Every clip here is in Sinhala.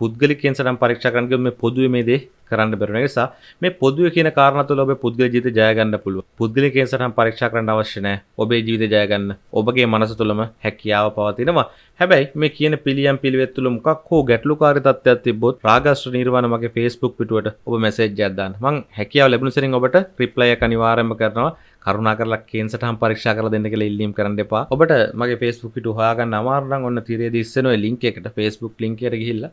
පුද්ගලි කෙන්සටම් පරීක්ෂකරන්ගේ මේ පොදුව මේ දේ කරන්න බැරන නිසා මේ පොදුව කියන කාරණතුල ඔබ පුද්ගල ජීත ජයගන්න පුළුව පුද්ගලි කෙන්සටම් පරීක්ෂා කරන්න අවශ්‍යනෑ ඔබේ ජීවිත ජයගන්න ඔබගේ මනස තුළම හැකියාව පවතිනවා හැබැයි මේ කියන පිළියම් පිළිවෙත්තුළ මොකක් හෝ ගැටලු කාරිතත්වයක් තිබොත් රාගස්ට නිර්වාණ මගේ ෆේස්බුක් පිටුවට ඔබ මැසේජ්ජයක් දාන්න මං හැකියාව ලැබුණු සරින් ඔබට රිප්ලය එක අනිවාර්යයෙන්ම කරනවා කරුණා කරලා කේන්සටම් පරීක්ෂා කරලා දෙන්න කියලා ඉල්ලීම් කරන්න එපා. ඔබට මගේ Facebook පිටු හොයාගන්න අමාරු නම් ඔන්න තිරේදී ඉස්සෙනවා link එකට Facebook link එකට ගිහිල්ලා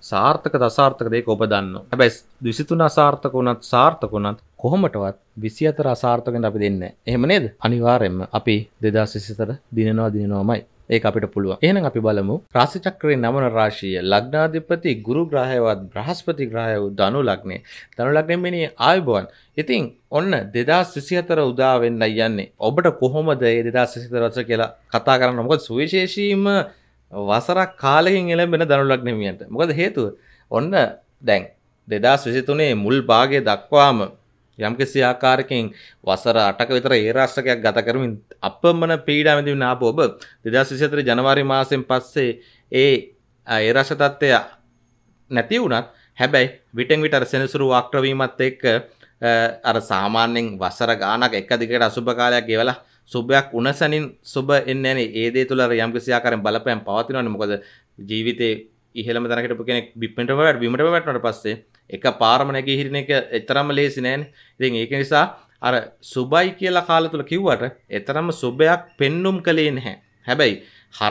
සාර්ථක දසාර්ථක දෙක ඔබ දන්න හැබැස් විසිතුන අසාර්ථක වුණත් සාර්ථක වුණත් කොහොමටවත් විසි අතර අසාර්ථකෙන් අපි දෙන්න එහෙම නේද අනිවාරෙන්ම අපි දෙදා සිසිතර දිනනවා දිනනවාමයි ඒ අපිට පුළුව එන අපි බලමු ප්‍රාසිචක්‍රය නමන රාශීය ලග්නාධිපති ගුරු ග්‍රහයවත් බ්‍රහස්පති ග්‍රහයව දනු ලක්නේ දනු ලක්නෙමනි ආයබුවන් ඉතින් ඔන්න දෙදා සිසිහතර උදාවෙන්න යන්නේ ඔබට කොහොමද ඒ දෙදා සිසිතරස කියලා කතා කරන්න මොකද සුවිශේෂීම වසරක් කාලෙකින් එළඹෙන දනුලක් නෙමියන්ට මොකද හේතුව ඔන්න දැන් දෙදස් විසිතුනේ මුල් භාගය දක්වාම යම්කිසි ආකාරකින් වසර අටක විතර ඒ රාෂ්ටකයක් ගත කරමින් අපමණ පීඩා විඳින ආපු ඔබ 2023 ජනවාරි මාසයෙන් පස්සේ ඒ ඒ රාෂ්ට්‍ර තත්ත්වය නැති වුණත් හැබැයි විටෙන් විට අර සෙනසුරු වක්‍රවීමත් එක්ක අර සාමාන්‍යයෙන් වසර ගානක් එක දිගට අසුබ කාලයක් ගෙවලා සුභයක් උනසනින් සුබ එන්නේ නැහැ ඒ දේ තුල අර යම්කිසියාකාරයෙන් බලපෑම් පවතිනවනේ මොකද ජීවිතේ ඉහළම තැනකට කෙනෙක් බිප්පෙන්ටම වැට බිමටම වැටුණාට පස්සේ එක පාරම නැගී හිරින එක එතරම් ලේසි නෑනේ ඉතින් ඒක නිසා අර සුබයි කියලා කාල තුල කිව්වට එතරම් සුබයක් පෙන්눔 කලේ නැහැ හැබැයි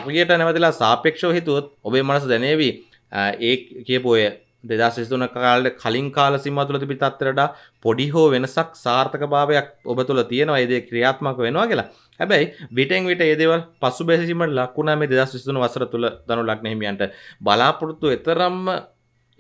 හරියට නැවතලා සාපේක්ෂව හිතුවොත් ඔබේ මනස දැනේවි ඒ කියපු ඔය දෙදා සිස්තුන කාලට කලින් කාල සිම්මතුල තිබි තත්තරට පොඩි හෝ වෙනසක් සාර්ථක භාවයක් ඔබ තුළ තියෙනවා ඒදේ ක්‍රියාත්මක වෙනවා කියලා හැබැයි විටෙන් විට ඒදේවල් පසු බැසිීමට ලක්ුණා මේ දෙදස් විස්තුන වසර තුළ දනු ලක්නහිමියන්ට බලාපොරොත්තු එතරම්ම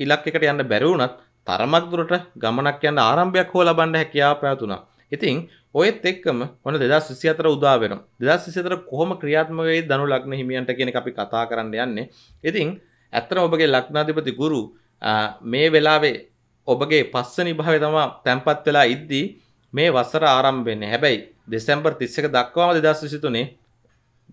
ඉලක්කට යන්න බැරවුණත් තරමක් දුරට ගමනක් යන්න ආරම්භයක් හෝ ලබන්න හැකියා පැවතුනා ඉතිං ඔයත් එක්කම ඔන දෙදා සිසි අතර උදාවෙන දෙදා සිතර කොහොම ක්‍රියාත්මවේ දනු ලක්න හිමියන්ට කියෙන අපි කතා කරන්න යන්නේ ඉතිං ඇත්තන ඔබගේ ලක්නාධිපති ගුරු මේ වෙලාවේ ඔබගේ පස්සනි භාවය තමා තැන්පත් වෙලා ඉද්දී මේ වසර ආරම්භෙන්නේ හැබැයි දෙසැම්බර් 31 දක්වාම 2023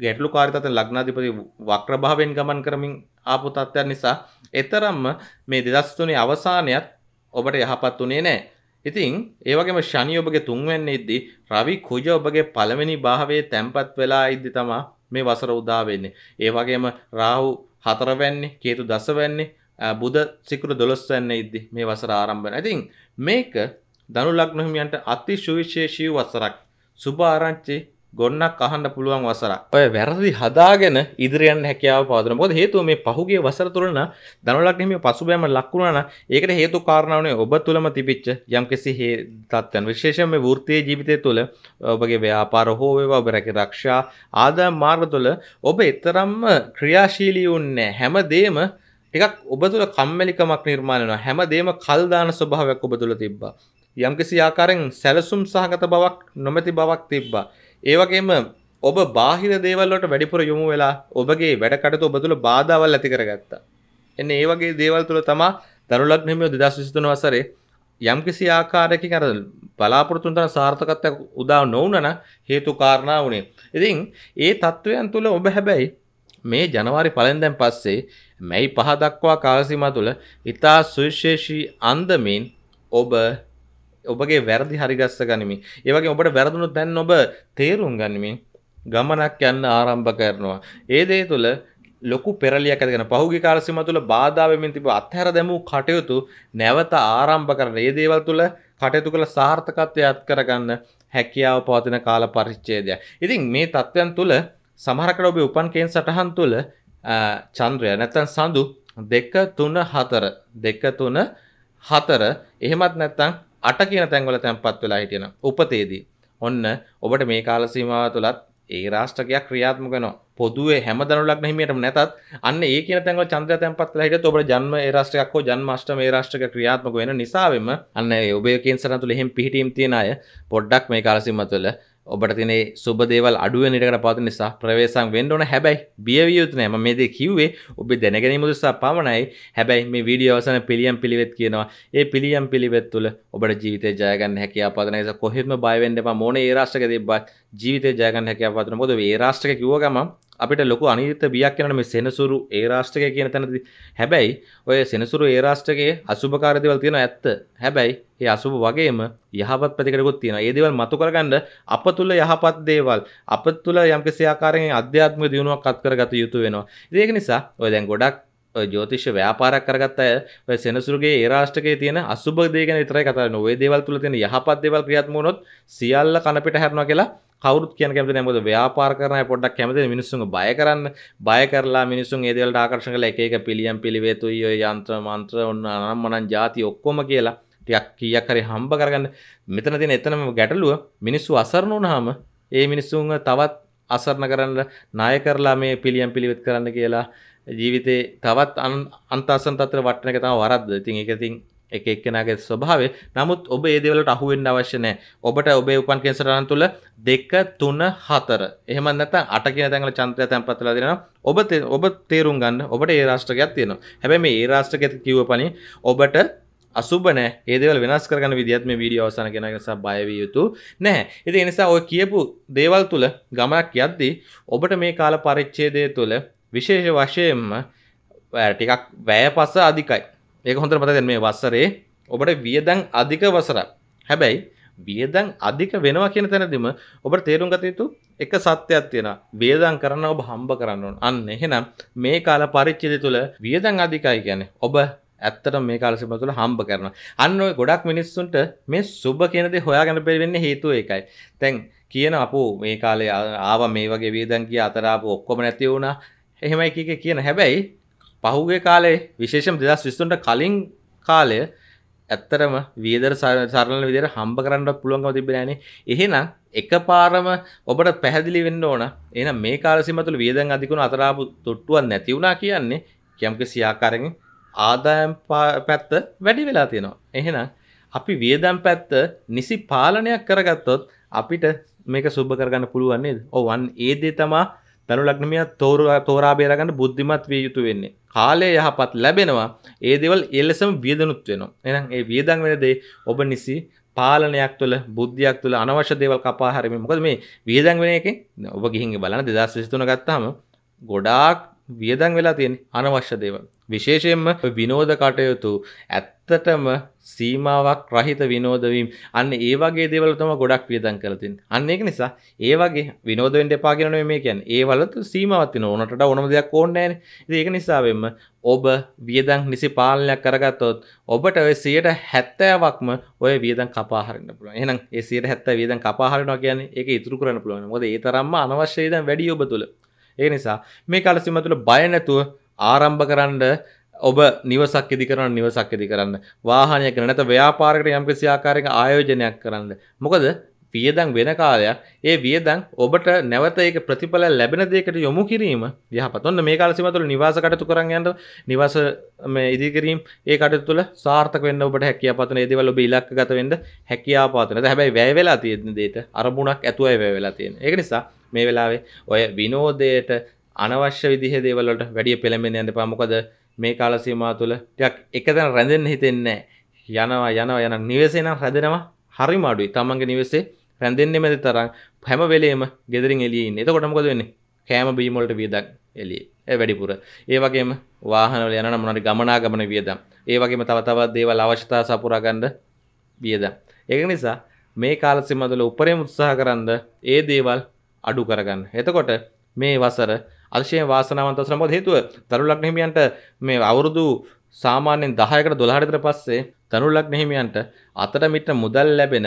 ගැටලු කාර්යතත ලග්නාධිපති වක්‍ර භාවයෙන් ගමන් කරමින් ආපු තත්ත්වයන් නිසා එතරම්ම මේ 2023 අවසානයත් ඔබට යහපත් උනේ නැහැ. ඉතින් ඒ වගේම ශනි ඔබගේ තුන්වැන්නේ ඉද්දී රවි කුජ ඔබගේ පළවෙනි භාවයේ තැන්පත් වෙලා ඉද්දී තමා මේ වසර උදා වෙන්නේ. ඒ වගේම රාහු හතරවැන්නේ, කේතු දසවැන්නේ Uh, බුද සිකුරු දොළොස්සන්න ඉද්දි මේ වසර ආරම්භන ඇතින් මේක දනු ලක්නොහිමියන්ට අති ශුවිශේෂී වසරක් සුභාරංචි ගොන්නක් අහන්න පුළුවන් වසරක් ඔය වැරදි හදාගෙන ඉදිරියන් හැකියාව පාදන බොද හේතුව මේ පහුගේ වසර තුරන දනුලක්නහිමිය පසුබෑම ලක්වුණන ඒකට හේතු කාරණාවනේ ඔබ තුළම තිබිච්ච යම් කිසි හේ තත්වයන් විශේෂම මේ වෘත්තීය ජීවිතය තුළ ඔබගේ ව්‍යාපාර හෝ වේවා ඔබ රැකී ආරක්ෂා ආදායම් මාර්ග තුළ ඔබ ඊතරම්ම ක්‍රියාශීලී වුන්නේ හැමදේම ටිකක් ඔබ තුළ කම්මැලිකමක් නිර්මාණය වෙනවා හැමදේම කල් දාන ස්වභාවයක් ඔබ තුළ තිබ්බා යම්කිසි ආකාරයෙන් සැලසුම් සහගත බවක් නොමැති බවක් තිබ්බා ඒ වගේම ඔබ බාහිර දේවල් වලට වැඩිපුර යොමු වෙලා ඔබගේ වැඩ කටයුතු ඔබ තුළ බාධාවල් ඇති කරගත්තා එන්නේ ඒ වගේ දේවල් තුළ තමා දරු ලග්න හිමියෝ 2023 වසරේ යම්කිසි ආකාරයකින් අර බලාපොරොත්තු වන සාර්ථකත්වයක් උදා නොවුනන හේතු කාරණා වුණේ. ඉතින් ඒ තත්වයන් තුළ ඔබ හැබැයි මේ ජනවාරි පළෙන්දැන් පස්සේ මැයි පහ දක්වා කාලසිම තුළ ඉතා සුවිශේෂී අන්දමින් ඔබ ඔබගේ වැරදි හරිගස්ස ගනිමින් ඒවගේ ඔබට වැරදුණු දැන් ඔබ තේරුම් ගනිමින් ගමනක් යන්න ආරම්භ කරනවා. ඒ දේ තුළ ලොකු පෙරලියක් ඇතිගෙන පහුගිය කාලසීම තුළ බාධා වෙමින් තිබ අත්හැර දැමූ කටයුතු නැවත ආරම්භ කරන ඒ දේවල් තුළ කටයුතු කළ සාර්ථකත්වය අත් කරගන්න හැකියාව පවතින කාල පරිච්ඡේදය. ඉතින් මේ තත්ත්වයන් තුළ සමහරකට ඔබේ උපන් කේන් සටහන් තුළ චන්ද්‍රය නැත්තන් සඳු දෙක තුන හතර දෙක තුන හතර එහෙමත් නැත්තං අට කියන තැන්වල තැන්පත් වෙලා හිටියෙන උපතේදී ඔන්න ඔබට මේ කාලසීමාව තුළත් ඒ රාෂ්ටකයක් ක්‍රියාත්මකන පොදුවේ හැම දනුලක් නහිමියටම නැතත් අන්න ඒ කියන තැන්ව චන්ද්‍ර තැන්පත් හිට ඔබට ජන්ම රාෂ්ටකක් හෝ ජන්මෂ්ට මේ රාෂ්ටක ක්‍රියාත්මක වෙන නිසාවෙම අන්න ඔබේ කේන්සරතුළ එහෙම පිහිටීම් තියෙන අය පොඩ්ඩක් මේ කාලසිම්ම තුළ ඔබට තිනේ සුබදේවල් අඩුව නිටකට පත් නිසා ප්‍රවේසං වෙන්න ඕන හැබැයි බියවිය යුතු නෑ මම මේ දේ කිව්වේ ඔබේ දැනගැනීම උදෙසා පමණයි හැබැයි මේ වීඩියෝ අවසන පිළියම් පිළිවෙත් කියනවා ඒ පිළියම් පිළිවෙත් තුළ ඔබට ජීවිතය ජය ගන්න හැකියාව පදන නිසා කොහෙත්ම බය වෙන්න එපා මොන ඒ රාෂ්ට්‍රක තිබ්බත් ජීවිතය ජය ගන්න හැකියාව පදන මොකද ඒ රාෂ්ට්‍රක කිව්ව ගමන් අපිට ලොකු අනිත බියක් කියනට මේ සෙනසුරු ඒ රාෂ්ට්‍රකය කියන තැනති හැබැයි ඔය සෙනසුරු ඒ රාෂ්ට්‍රකයේ අසුභකාරදවල් තියෙන ඇත්ත හැබැයි ඒ අසුභ වගේම යහපත් ප්‍රතිකරකුත් තියෙන ඒදවල් මතු කරගන්න අප තුළ යහපත් දේවල් අප තුළ යම්කිසි ආකාරයෙන් අධ්‍යාත්ම දියුණුවක් අත් කරගත යුතු වෙනවා ඒක නිසා ඔය දැන් ගොඩක් ජෝතිෂ ව්‍යාපාරක් කරගත් අය සෙනසුරුගේ ඒ රාෂ්ටකයේ තියෙන අසුභ දේ ගැන විතරයි කතා කරන්නේ. ওই දේවල් තුල තියෙන යහපත් දේවල් ක්‍රියාත්මක වුණොත් සියල්ල කනපිට හැරෙනවා කියලා කවරුත් කියන කැමති නෑ මොකද ව්‍යාපාර කරන අය පොඩ්ඩක් කැමති මිනිස්සුන්ව බය කරන්න බය කරලා මිනිස්සුන් ඒ දේවල්ට ආකර්ෂණ කරලා එක එක පිළියම් පිළිවෙතුයි ඔය යంత్ర මන්ත්‍ර ඔන්න අනම්මනම් ಜಾති ඔක්කොම කියලා ටිකක් කීයක් හරි හම්බ කරගන්න මෙතන තියෙන එතනම ගැටලුව මිනිස්සු අසරණ වුණාම ඒ මිනිස්සුන්ව තවත් අසරණ කරන්න ණය කරලා මේ පිළියම් පිළිවෙත් කරන්න කියලා ජීවිතේ තවත් අන්තාසන් තත්ත්වයට වටන එක තමයි වරද්ද. ඉතින් ඒක ඉතින් එක එක්කෙනගේ ස්වභාවේ නමුත් ඔබ ඒදවලට අහුවෙන් අවශ්‍යනය ඔබට ඔබේ උපන් කෙන්සටන තුළ දෙක තුන හතර එහම නැත අටකෙන තැඟල චන්ත්‍රය තැන්පතල දෙෙන ඔබ ඔබ තේරුම් ගන්න ඔබට ඒ රාෂ්ටකයක් තියෙනවා හැබැ මේ ඒ රාෂ්ටකඇති කිව පනි ඔබට අසුබන ඒදවල් වෙනස් කරන විදිත් මේ වීඩිය අවසන කෙන නිසා බයවිය යුතු නෑ ඉති එනිසා ඔය කියපු දේවල් තුළ ගමක් යද්දී ඔබට මේ කාල පරිච්චේදය තුළ විශේෂ වශයෙන්ම ටිකක් වැය පස අධිකයි ඒක හොඳට මතක තියාගන්න මේ වසරේ ඔබට වියදම් අධික වසරක්. හැබැයි වියදම් අධික වෙනවා කියන තැනදීම ඔබට තේරුම් ගත යුතු එක සත්‍යයක් තියෙනවා. වියදම් කරන්න ඔබ හම්බ කරන්න ඕන. අන්න එහෙනම් මේ කාල පරිච්ඡේදය තුළ වියදම් අධිකයි කියන්නේ ඔබ ඇත්තට මේ කාල සීමාව තුළ හම්බ කරනවා. අන්න ඔය ගොඩක් මිනිස්සුන්ට මේ සුබ කියන දේ හොයාගන්න බැරි වෙන්නේ හේතුව ඒකයි. දැන් කියන අපෝ මේ කාලේ ආවා මේ වගේ වියදම් කිය අතර ආපු ඔක්කොම නැති වුණා. එහෙමයි කීක කියන හැබැයි පහුගේ කාලේ විශේෂම දෙදස් විස්තුන්ට කලින් කාලය ඇත්තරම වියදර සරල විදිර හම්බ කරන්න පුළුවන්කව තිබෙනෑන එහෙනම් එක පාරම ඔබට පැහැදිලි වෙන්න ඕන එන මේ කාලසිමතුළ වියදන් අධිකුණ අතරාපු තොට්ටුවන් නැතිවුණා කියන්නේ කැම්කිසි ආකාරෙන් ආදායම් පැත්ත වැඩි වෙලා තියෙනවා එහෙනම් අපි වියදම් පැත්ත නිසි පාලනයක් කරගත්තොත් අපිට මේක සුබ කරගන්න පුළුවන්නේ ඔවන් ඒදේ තමා තනු ලක්නමිය තෝර තෝරා බේරගන්න බුද්ධිමත් විය යුතු වෙන්නේ කාලය යහපත් ලැබෙනවා ඒ දෙවල් එල්ලෙසම වියදනුත් වෙනවා එනම් ඒ වියදන් වෙන දේ ඔබ නිසි පාලනයක් තුළ බුද්ධයක් තුළ අනවශ්‍ය දේවල් කපා හරිම මොකද මේ වියදන් වෙන එක ඔබ ගිහින්ගේ බලන දෙදස් විසිතුන ගත්තාම ගොඩාක් වියදන් වෙලා තියෙන අනවශ්‍ය දේවල් විශේෂයෙන්ම විනෝධ කටයුතු ඇත් ඇත්තටම සීමාවක් රහිත විනෝදවීම් අන්න ඒ වගේ දේවල් තම ගොඩක් වියදම් කරලා තින්නේ. අන්න ඒක නිසා ඒ වගේ විනෝද වෙන්න එපා කියන නෙමෙයි මේ කියන්නේ. ඒ වලත් සීමාවක් තියෙනවා. ඕනට වඩා ඕනම දෙයක් ඕනේ නැහැ ඒක නිසා වෙන්න ඔබ වියදම් නිසි පාලනයක් කරගත්තොත් ඔබට ඔය 70%ක්ම ඔය වියදම් කපා හරින්න පුළුවන්. එහෙනම් ඒ 70% වියදම් කපා හරිනවා කියන්නේ ඒක ඉතුරු කරන්න පුළුවන්. මොකද ඒ තරම්ම අනවශ්‍ය වියදම් වැඩි ඔබ තුල. ඒ නිසා මේ කාල සීමාව තුල බය නැතුව ආරම්භ කරන්න ඔබ නිවසක් ඉදි කරන්න නිවසක් ඉදි කරන්න වාහනයක් නැත ව්‍යාපාරකට යම්කිසි ආකාරයක ආයෝජනයක් කරන්න මොකද වියදම් වෙන කාලයක් ඒ වියදම් ඔබට නැවත ඒක ප්‍රතිඵල ලැබෙන දෙයකට යොමු කිරීම යහපත්. ඔන්න මේ කාල සීමාව තුළ නිවාස කටයුතු කරන් යන්න නිවාස මේ ඉදිකිරීම ඒ කටයුතු තුළ සාර්ථක වෙන්න ඔබට හැකියාව පතන ඒ දේවල් ඔබ ඉලක්කගත වෙන්න හැකියාව පතන. ඒත් හැබැයි වැය වෙලා තියෙන දෙයට අරමුණක් ඇතුවයි වැය වෙලා තියෙන්නේ. ඒක නිසා මේ වෙලාවේ ඔය විනෝදයට අනවශ්‍ය විදිහේ දේවල් වලට වැඩි පෙළඹෙන්න යන්න එපා. මොකද මේ කාලසීමා තුළ ටක් එකතැන රැඳෙන් හිතෙන්නේ යනවා යනවා යන නිවසේනම් රැදෙනවා හරි මාඩුයි තමන්ගේ නිවසේ රැඳෙන්න්නේ මැති තරම් හැම වෙලේම ගෙදරින් එලියන්න එතකොටමකොද වෙන්නේ කෑම බීමොලට වියදක් එලිය ඇ වැඩිපුර ඒවගේම වාහනල යන මොනට ගමනා ගමන වියදම් ඒවගේම තවතවත් දේවල් අවශ්‍යතා සපුරාගන්ඩ වියද ඒක නිසා මේ කාලසිමතුල උපරේ මුත්සාහ කරන්න ඒ දේවල් අඩු කරගන්න එතකොට මේ වසර අතිශය වාසනාවන්ත අවසර මොකද හේතුව තරු ලග්න හිමියන්ට මේ අවුරුදු සාමාන්‍යයෙන් 10කට 12කට විතර පස්සේ තරු ලග්න හිමියන්ට අතට මිට මුදල් ලැබෙන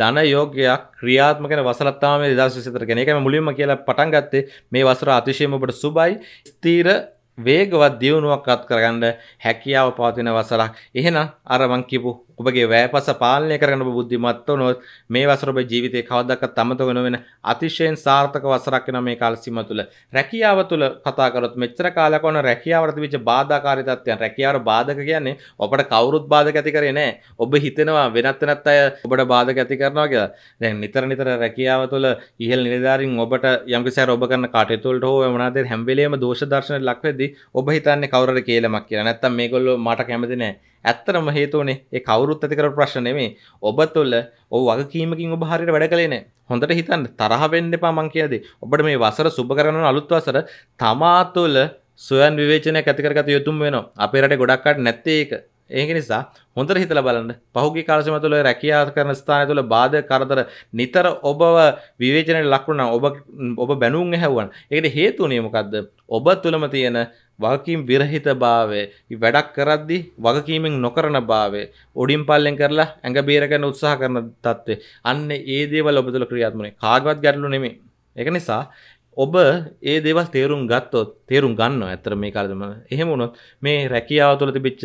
ධන යෝග්‍යයක් ක්‍රියාත්මක වෙන වසරක් තමයි 2024 කියන්නේ. ඒකම මුලින්ම කියලා පටන් ගත්තේ මේ වසර අතිශයම ඔබට සුබයි. ස්ථීර වේගවත් දියුණුවක් අත් කරගන්න හැකියාව පවතින වසරක්. එහෙනම් අර මං කියපු ඔබගේ වෑපස පාලනය කරගන්න බුද්ධිමත් වුණොත් මේ වසර ඔබේ ජීවිතේ කවදාවත් අමතක නොවන අතිශයින් සාර්ථක වසරක් වෙන මේ කාල සීමාව තුළ රැකියාව තුළ කතා කරොත් මෙච්චර කාලයක් වුණ රැකියාවට තිබිච්ච බාධාකාරී තත්ත්වයන් රැකියාවට බාධක කියන්නේ ඔබට කවුරුත් බාධක ඇති කරේ නැහැ ඔබ හිතනවා වෙනත් වෙනත් අය ඔබට බාධක ඇති කරනවා කියලා දැන් නිතර නිතර රැකියාව තුළ ඉහළ නිලධාරීන් ඔබට යම්කිසාර ඔබ කරන කටයුතුවලට හෝ මොනවාද හැම්බෙලේම දෝෂ දර්ශන ලක්වෙද්දී ඔබ හිතන්නේ කවුරුර කේලමක් කියලා නැත්තම් මේගොල්ලෝ මට කැමති නැහැ ඇත්තරම හේතුවනේ ඒ කවරුත් ඇතිකර ප්‍රශ්න නෙමේ ඔබ තුළ ඔව වගකීමකින් ඔබ හරියට වැඩ කළේ නෑ හොඳට හිතන්න තරහ වෙන්න එපා මං කියද ඔබට මේ වසර සුබ කරන අලුත් වසර තමා තුළ සොයන් විවේචනයක් ඇතිකරගත යුතුම වෙනවා අපේ රටේ ගොඩක්කට නැත්තේ ඒක ඒක නිසා හොඳට හිතලා බලන්න පහුගිය කාලසීම තුළ රැකියා කරන ස්ථානය තුළ බාධක කරදර නිතර ඔබව විවේචනයට ලක් වුණා ඔබ ඔබ බැනුම් ඇහැවුවා ඒකට හේතුව මොකද්ද ඔබ තුළම තියෙන වගකීම් විරහිත භාවය වැඩක් කරද්දි වගකීමෙන් නොකරන භාවය ඔඩින් පල්ලෙන් කරලා ඇඟ බේරගන්න උත්සාහ කරන තත්ත්වේ අන්න ඒ දේවල් ඔබ තුළ ක්‍රියාත්මකයි කාගවත් ගැටලු නෙමෙයි ඒක නිසා ඔබ ඒ දේවල් තේරුම් ගත්තොත් තේරුම් ගන්නවා ඇත්තට මේ කාලෙදම එහෙම වුණොත් මේ රැකියාව තුළ තිබිච්ච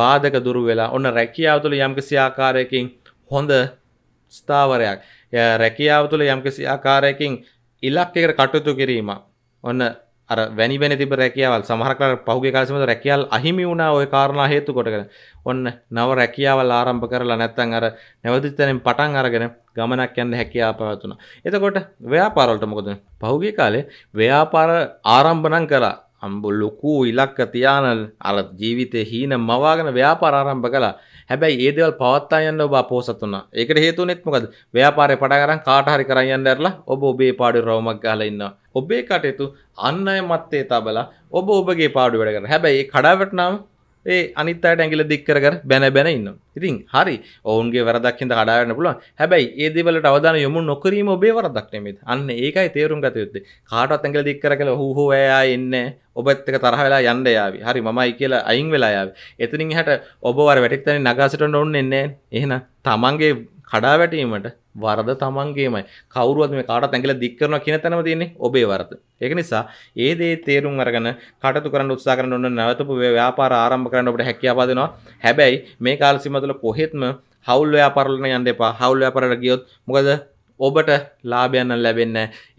බාධක දුරු වෙලා ඔන්න රැකියාව තුළ යම්කිසි ආකාරයකින් හොඳ ස්ථාවරයක් රැකියාව තුළ යම්කිසි ආකාරයකින් ඉලක්කයකට කටයුතු කිරීම ඔන්න අර වැනි වෙන තිබ රැකියාවල් සමහරකට පහුගේ කාලෙම රැකියාල් අහිමි වුණා ওই කාරණා හේතු කොටගෙන ඔන්න නව රැකියාවල් ආරම්භ කරලා නැත්නම් අර නැවතිතෙන් පටන් අරගෙන ගමනක් යන්න හැකියාව පැවතුණා. එතකොට ව්‍යාපාරවලට මොකද පහුගේ කාලේ ව්‍යාපාර ආරම්භ නම් කරා අම්බ ලොකු ඉලක්ක තියාන අර ජීවිතේ හීන මවාගෙන ව්‍යාපාර ආරම්භ කළා. හැබැයි ඒ දේවල් පවත්වා යන්න ඔබ අපෝසත් වුණා. ඒකට හේතුුනෙත් මොකද? ව්‍යාපාරේ පටන් අරන් කාට හරි කරන් යන්න ඇරලා ඔබ ඔබේ පාඩුවේ රවුමක් ගහලා ඉන්නවා. ඔබේ කටයුතු අන් අය මැත්තේ තබලා ඔබ ඔබගේ පාඩුව වැඩ කරනවා. හැබැයි ඒ කඩාවැටෙනාම ඒ අනිත්තයට ඇගිල දික්කර බැන බැන ඉන්න ඉතින් හරි ඔවුන්ගේ වැරදක්කින්ද කඩාන්න පුළුවන් හැබැයි ඒ දෙවලට අවදාන යොමු නොකරීම ඔබේ වරදක්නෙමත් අන්න ඒකයි තේරුම් ගත යුත්තේ කාටත් ඇඟල දික්කර කළ හූහෝ එයා එන්න ඔබත් එක තරහ වෙලා යන්න යාවි හරි මමයි කියලා අයින් වෙලා යාවි එතනින් හැට ඔබ වර වැටික් තැන නගාසට ඔන්න එන්නේ එහෙන තමන්ගේ කඩාවැටීමට වරද තමන්ගේමයි කවරුවත් මේ කාට ඇැගල දික්කරන කියන තැනම තියන්නේ ඔබේ වරද. ඒක නිසා ඒ දේ තේරුම් අරගෙන කටතු කරන්න උත්සා කරන ඔන්න නැවතපු ව්‍යාපාර ආරම්භ කරන්න ඔබට හැකියාපාදෙනවා හැබැයි මේ කාලසිමතුල කොහෙත්ම හවුල් ව්‍යාපාරලන යන්න එපා හවුල් ව්‍යාපාරට ගියොත් මොකද ඔබට ලාභයන්න ලැබෙන්න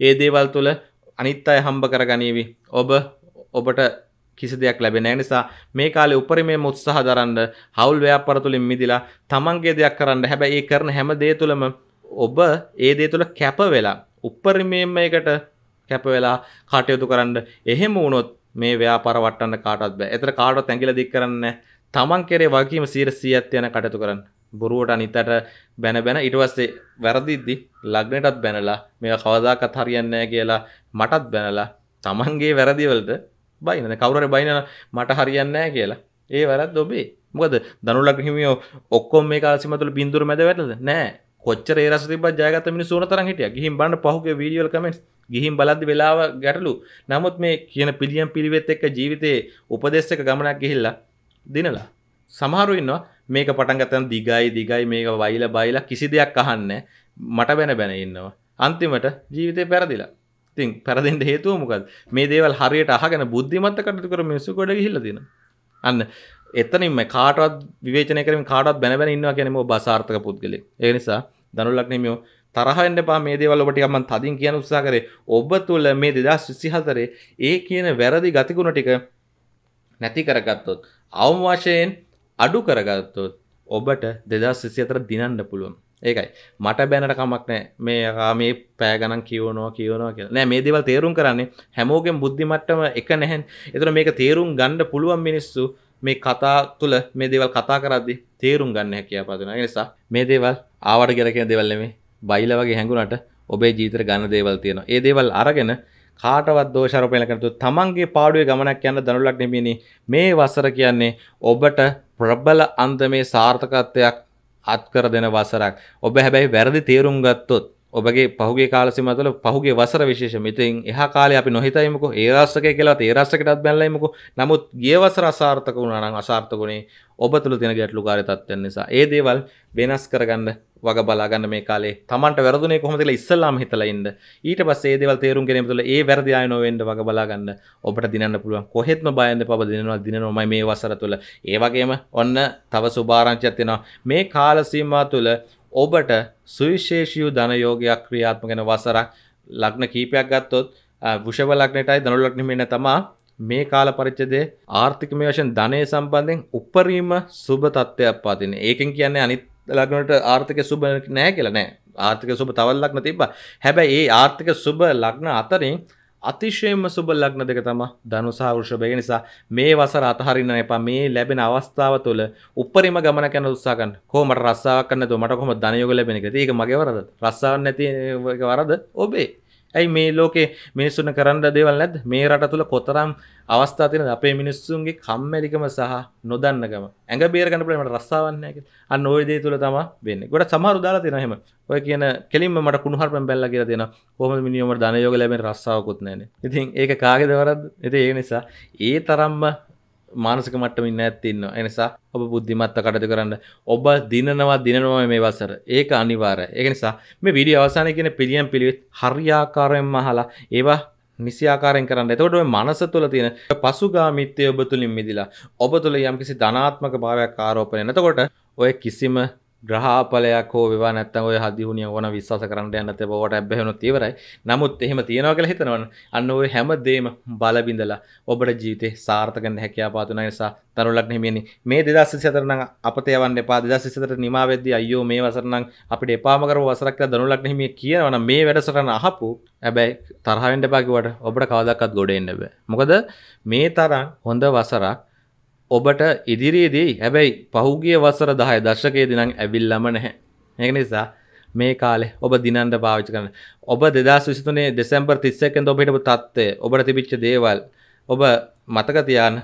ඒ දේවල් තුළ අනිත් අය හම්බ කරගනීවි ඔබ ඔබට කිසි දෙයක් ලැබෙන නිසා මේ කාලේ උපරිමේ උත්සාහ දරන්න හවුල් ව්‍යාපාර තුලින් මිදිලා තමන්ගේ දෙයක් කරන්න හැබැයි ඒ කරන හැම දේ තුළම ඔබ ඒ දේ තුළ කැප වෙලා උපරිමේම එකට කැප වෙලා කටයුතු කරන්න එහෙම වුණොත් මේ ව්‍යාපාර වටන්න කාටවත් බෑ. එතන කාටවත් ඇඟිලා දික් කරන්න තමන් කෙරේ වගකීම 100ක් යන කටයුතු කරන්න. බොරුවට අනිතට බැන බැන ඊට පස්සේ වැරදිද්දි ලග්නටත් බැනලා මේවා කවදාකවත් හරියන්නේ නැහැ කියලා මටත් බැනලා තමන්ගේ වැරදි වලට බයින කවුර බයින මට හරියන්නෑ කියලා ඒ වැරත් ඔබේ මොකද දනුලක් හිමියෝ ඔක්කොම මේ කාසිමතුල බින්දුර මැද වැටද නෑ කොච්චර රස තිබ ජයගත මිනි සුන තර හිටිය ගිහිම් බන්න පහුගේ වීඩියල් කමෙන්ස් ගිහිම් බලද්දි වෙලාව ගැටලු නමුත් මේ කියන පිළියම් පිළිවෙත් එක්ක ජීවිතයේ උපදෙස්සක ගමනක් ගිහිල්ලා දිනලා සමහරු ඉන්නවා මේක පටන් ගත්තන දිගයි දිගයි මේක වයිල බයිලා කිසි දෙයක් අහන්න මට බැන බැන ඉන්නවා අන්තිමට ජීවිතේ පැරදිලා තින් පැරදිෙන්ට හේතුව මොකද මේ දේවල් හරියට අහගෙන බුද්ධිමත්ත කටතු කර මිනිස්සු ගොඩ හිලදින අන්න එතනින්ම කාටත් විවේචනය කරම කාටත් බැනැ ඉන්නවා කියනම බසාර්ථක පුද්ගල ඒ නිසා දනුලක්නමෝ තරහන්න පා මේ දේවල් ඔබට අමන් තදින් කියන උත්සා කරේ ඔබ තුල මේ දෙදස් සිසිහතරේ ඒ කියන වැරදි ගතිකුණ ටික නැති කරගත්තොත් අවම වශයෙන් අඩු කරගත්තොත් ඔබට දෙදස් සිසි අතර දිනන්න පුළුවන් ඒකයි මට බැනට කමක් නෑ මේ මේ පෑගනන් කියවනවා කියවනවා කියලා නෑ මේ දෙවල් තේරුම් කරන්නේ හැමෝගෙන් බුද්ධිමට්ටම එක නැහැන් එතුර මේක තේරුම් ගණ්ඩ පුළුවන් මිනිස්සු මේ කතා තුළ මේ දෙවල් කතා කරදදි තේරුම් ගන්න හැකියා පතින නිසා මේ දේවල් ආවට ගැරකෙන දෙවල්ලෙම බයිල වගේ හැඟුණට ඔබේ ජීතර ගන්න දේවල් තියෙනවා ඒ දේවල් අරගෙන කාටවත් දෝෂරපයලකරතු තමන්ගේ පාඩුවේ ගමනක් යන්න දනුලක් නෙමිනි මේ වසර කියන්නේ ඔබට ප්‍රබල අන්දමේ සාර්ථකත්වයක් අත්කර දෙන වසරක් ඔබ හැබැයි වැරදි තේරුම් ගත්තොත් ඔබගේ පහුගේ කාලසිමතුල පහුගේ වසර විශේෂ මිතින් එහා කාලේ අපි නොහිතයිමක ඒ රාස්ටකය කියලා ඒ රාස්ටකටත් බැලීමක නමුත් ගිය වසර අසාර්ථක වුණා නම් අසාර්ථක වුණේ ඔබ තුළ තින ගැටලු කාරතත්වය නිසා ඒ දේවල් වෙනස් කරගන්න වග බලාගන්න මේ කාලේ තමන්ට වැරදුන කොමතිල ඉස්සල්ලාම හිතලයින්න ඊට පස්සේ දේවල් තේරුම් කෙනෙ තුළ ඒ වැරදියා නොවෙන්ඩ වග බලාගන්න ඔබට දිනන්න පුළුවන් කොහෙත්ම බයන්න පබ දෙනවා දිනනොමයි මේ වසර තුළ ඒවගේම ඔන්න තව සුභාරංචත්තිෙනවා මේ කාලසීමා තුළ ඔබට සුවිශේෂයූ ධනයෝගයක් ක්‍රියාත්මගෙන වසරක් ලක්න කීපයක් ගත්තොත් විෂවලක්නටයි දනුලක්නමෙන තමා මේ කාල පරිච්චදේ ආර්ථිකමය වශයෙන් ධනය සම්බන්ධයෙන් උපරීම සුබ තත්ත්වයක් පවතින. ඒකෙන් කියන්නේ අනිත් ලග්නට ආර්ථික සුබ නැහැ කියලා නෑ. ආර්ථික සුබ තවල් ලග්න තිබ්බා. හැබැයි ඒ ආර්ථික සුබ ලග්න අතරින් අතිශයම සුබ ලග්න දෙක තම ධනුසහ වෘෂභය නිසා මේ වසර අතහරින්න එපා මේ ලැබෙන අවස්ථාව තුළ උපරිම ගමන යන උත්සාහ ගන්න. කොහොමද රස්සාවක් කරන්නද මට කොහොමද ධනයෝග ලැබෙන එක? ඒක මගේ වරද. රස්සාවක් නැති වරද ඔබේ. ඇයි මේ ලෝකේ මිනිස්සුන කරන්න දේවල් නැද මේ රට තුළ කොතරම් අවස්ථා තියෙන අපේ මිනිස්සුන්ගේ කම්මැලිකම සහ නොදන්නකම ඇඟ බේරගන්න පුළුවන් රස්සාවන්නේ අන්න ওই දේ තුළ තමයි වෙන්නේ ගොඩ සමහරු දාලා තියෙනවා එහෙම ඔය කියන කෙලින්ම මට කුණුහරුපෙන් බැලලා කියලා දෙනවා කොහොමද මිනිහොමට ධනයෝග ලැබෙන රස්සාවකුත් නැන්නේ ඉතින් ඒක කාගේද වරද්ද ඉතින් ඒ නිසා ඒ තරම්ම මානසක මට්ටමින් ඇත්තින්න එනිසා ඔබ බුද්ධිමත්ත කටතු කරන්න ඔබ දිනනවා දිනනවා මේ වසර ඒක අනිවාර ඒනිසා මේ විඩිය අවසානය කියෙන පිළියම් පිළිවෙත් හරියාකාරයෙන් මහලා ඒවා නිසියාකාරෙන් කරන්න එතකොට මනස තුළ තියෙන පසුගාමිත්‍යය ඔබ තුළින් මිදිලා ඔබ තුළ යම්කිසි ධනාත්මක භාවයක් ආරෝපනය නතකොට ඔය කිසිම ග්‍රහපලයක් හෝ වෙවා නැත්තම් ඔය හදිහුණිය ඕන විශ්වාස කරන්න යන්න තේ බවට ඇබ්බැහිනොත් ඉවරයි. නමුත් එහෙම තියනවා කියලා හිතනවනම් අන්න ඔය හැමදේම බල බිඳලා ඔබට ජීවිතේ සාර්ථක කරන්න හැකියාව පාතුන නිසා තරුණ ලග්න හිමියනි මේ 2024 නම් අපත යවන්න එපා 2024 නිමා වෙද්දී අයියෝ මේ වසර නම් අපිට එපාම කරව වසරක් කියලා දනුල ලග්න හිමිය කියනවා නම් මේ වැඩසටහන අහපු හැබැයි තරහ වෙන්න එපා කිව්වට ඔබට කවදාවත් ගොඩ එන්න බෑ. මොකද මේ තරම් හොඳ වසරක් ඔබට ඉදිරියේදී හැබැයි පහුගිය වසර 10 දශකයේදී නම් ඇවිල්ලාම නැහැ. ඒක නිසා මේ කාලේ ඔබ දිනන්න පාවිච්චි කරන්න. ඔබ 2023 දෙසැම්බර් 31 වෙනිදා ඔබ හිටපු තත්ත්වය, ඔබට තිබිච්ච දේවල් ඔබ මතක තියාන.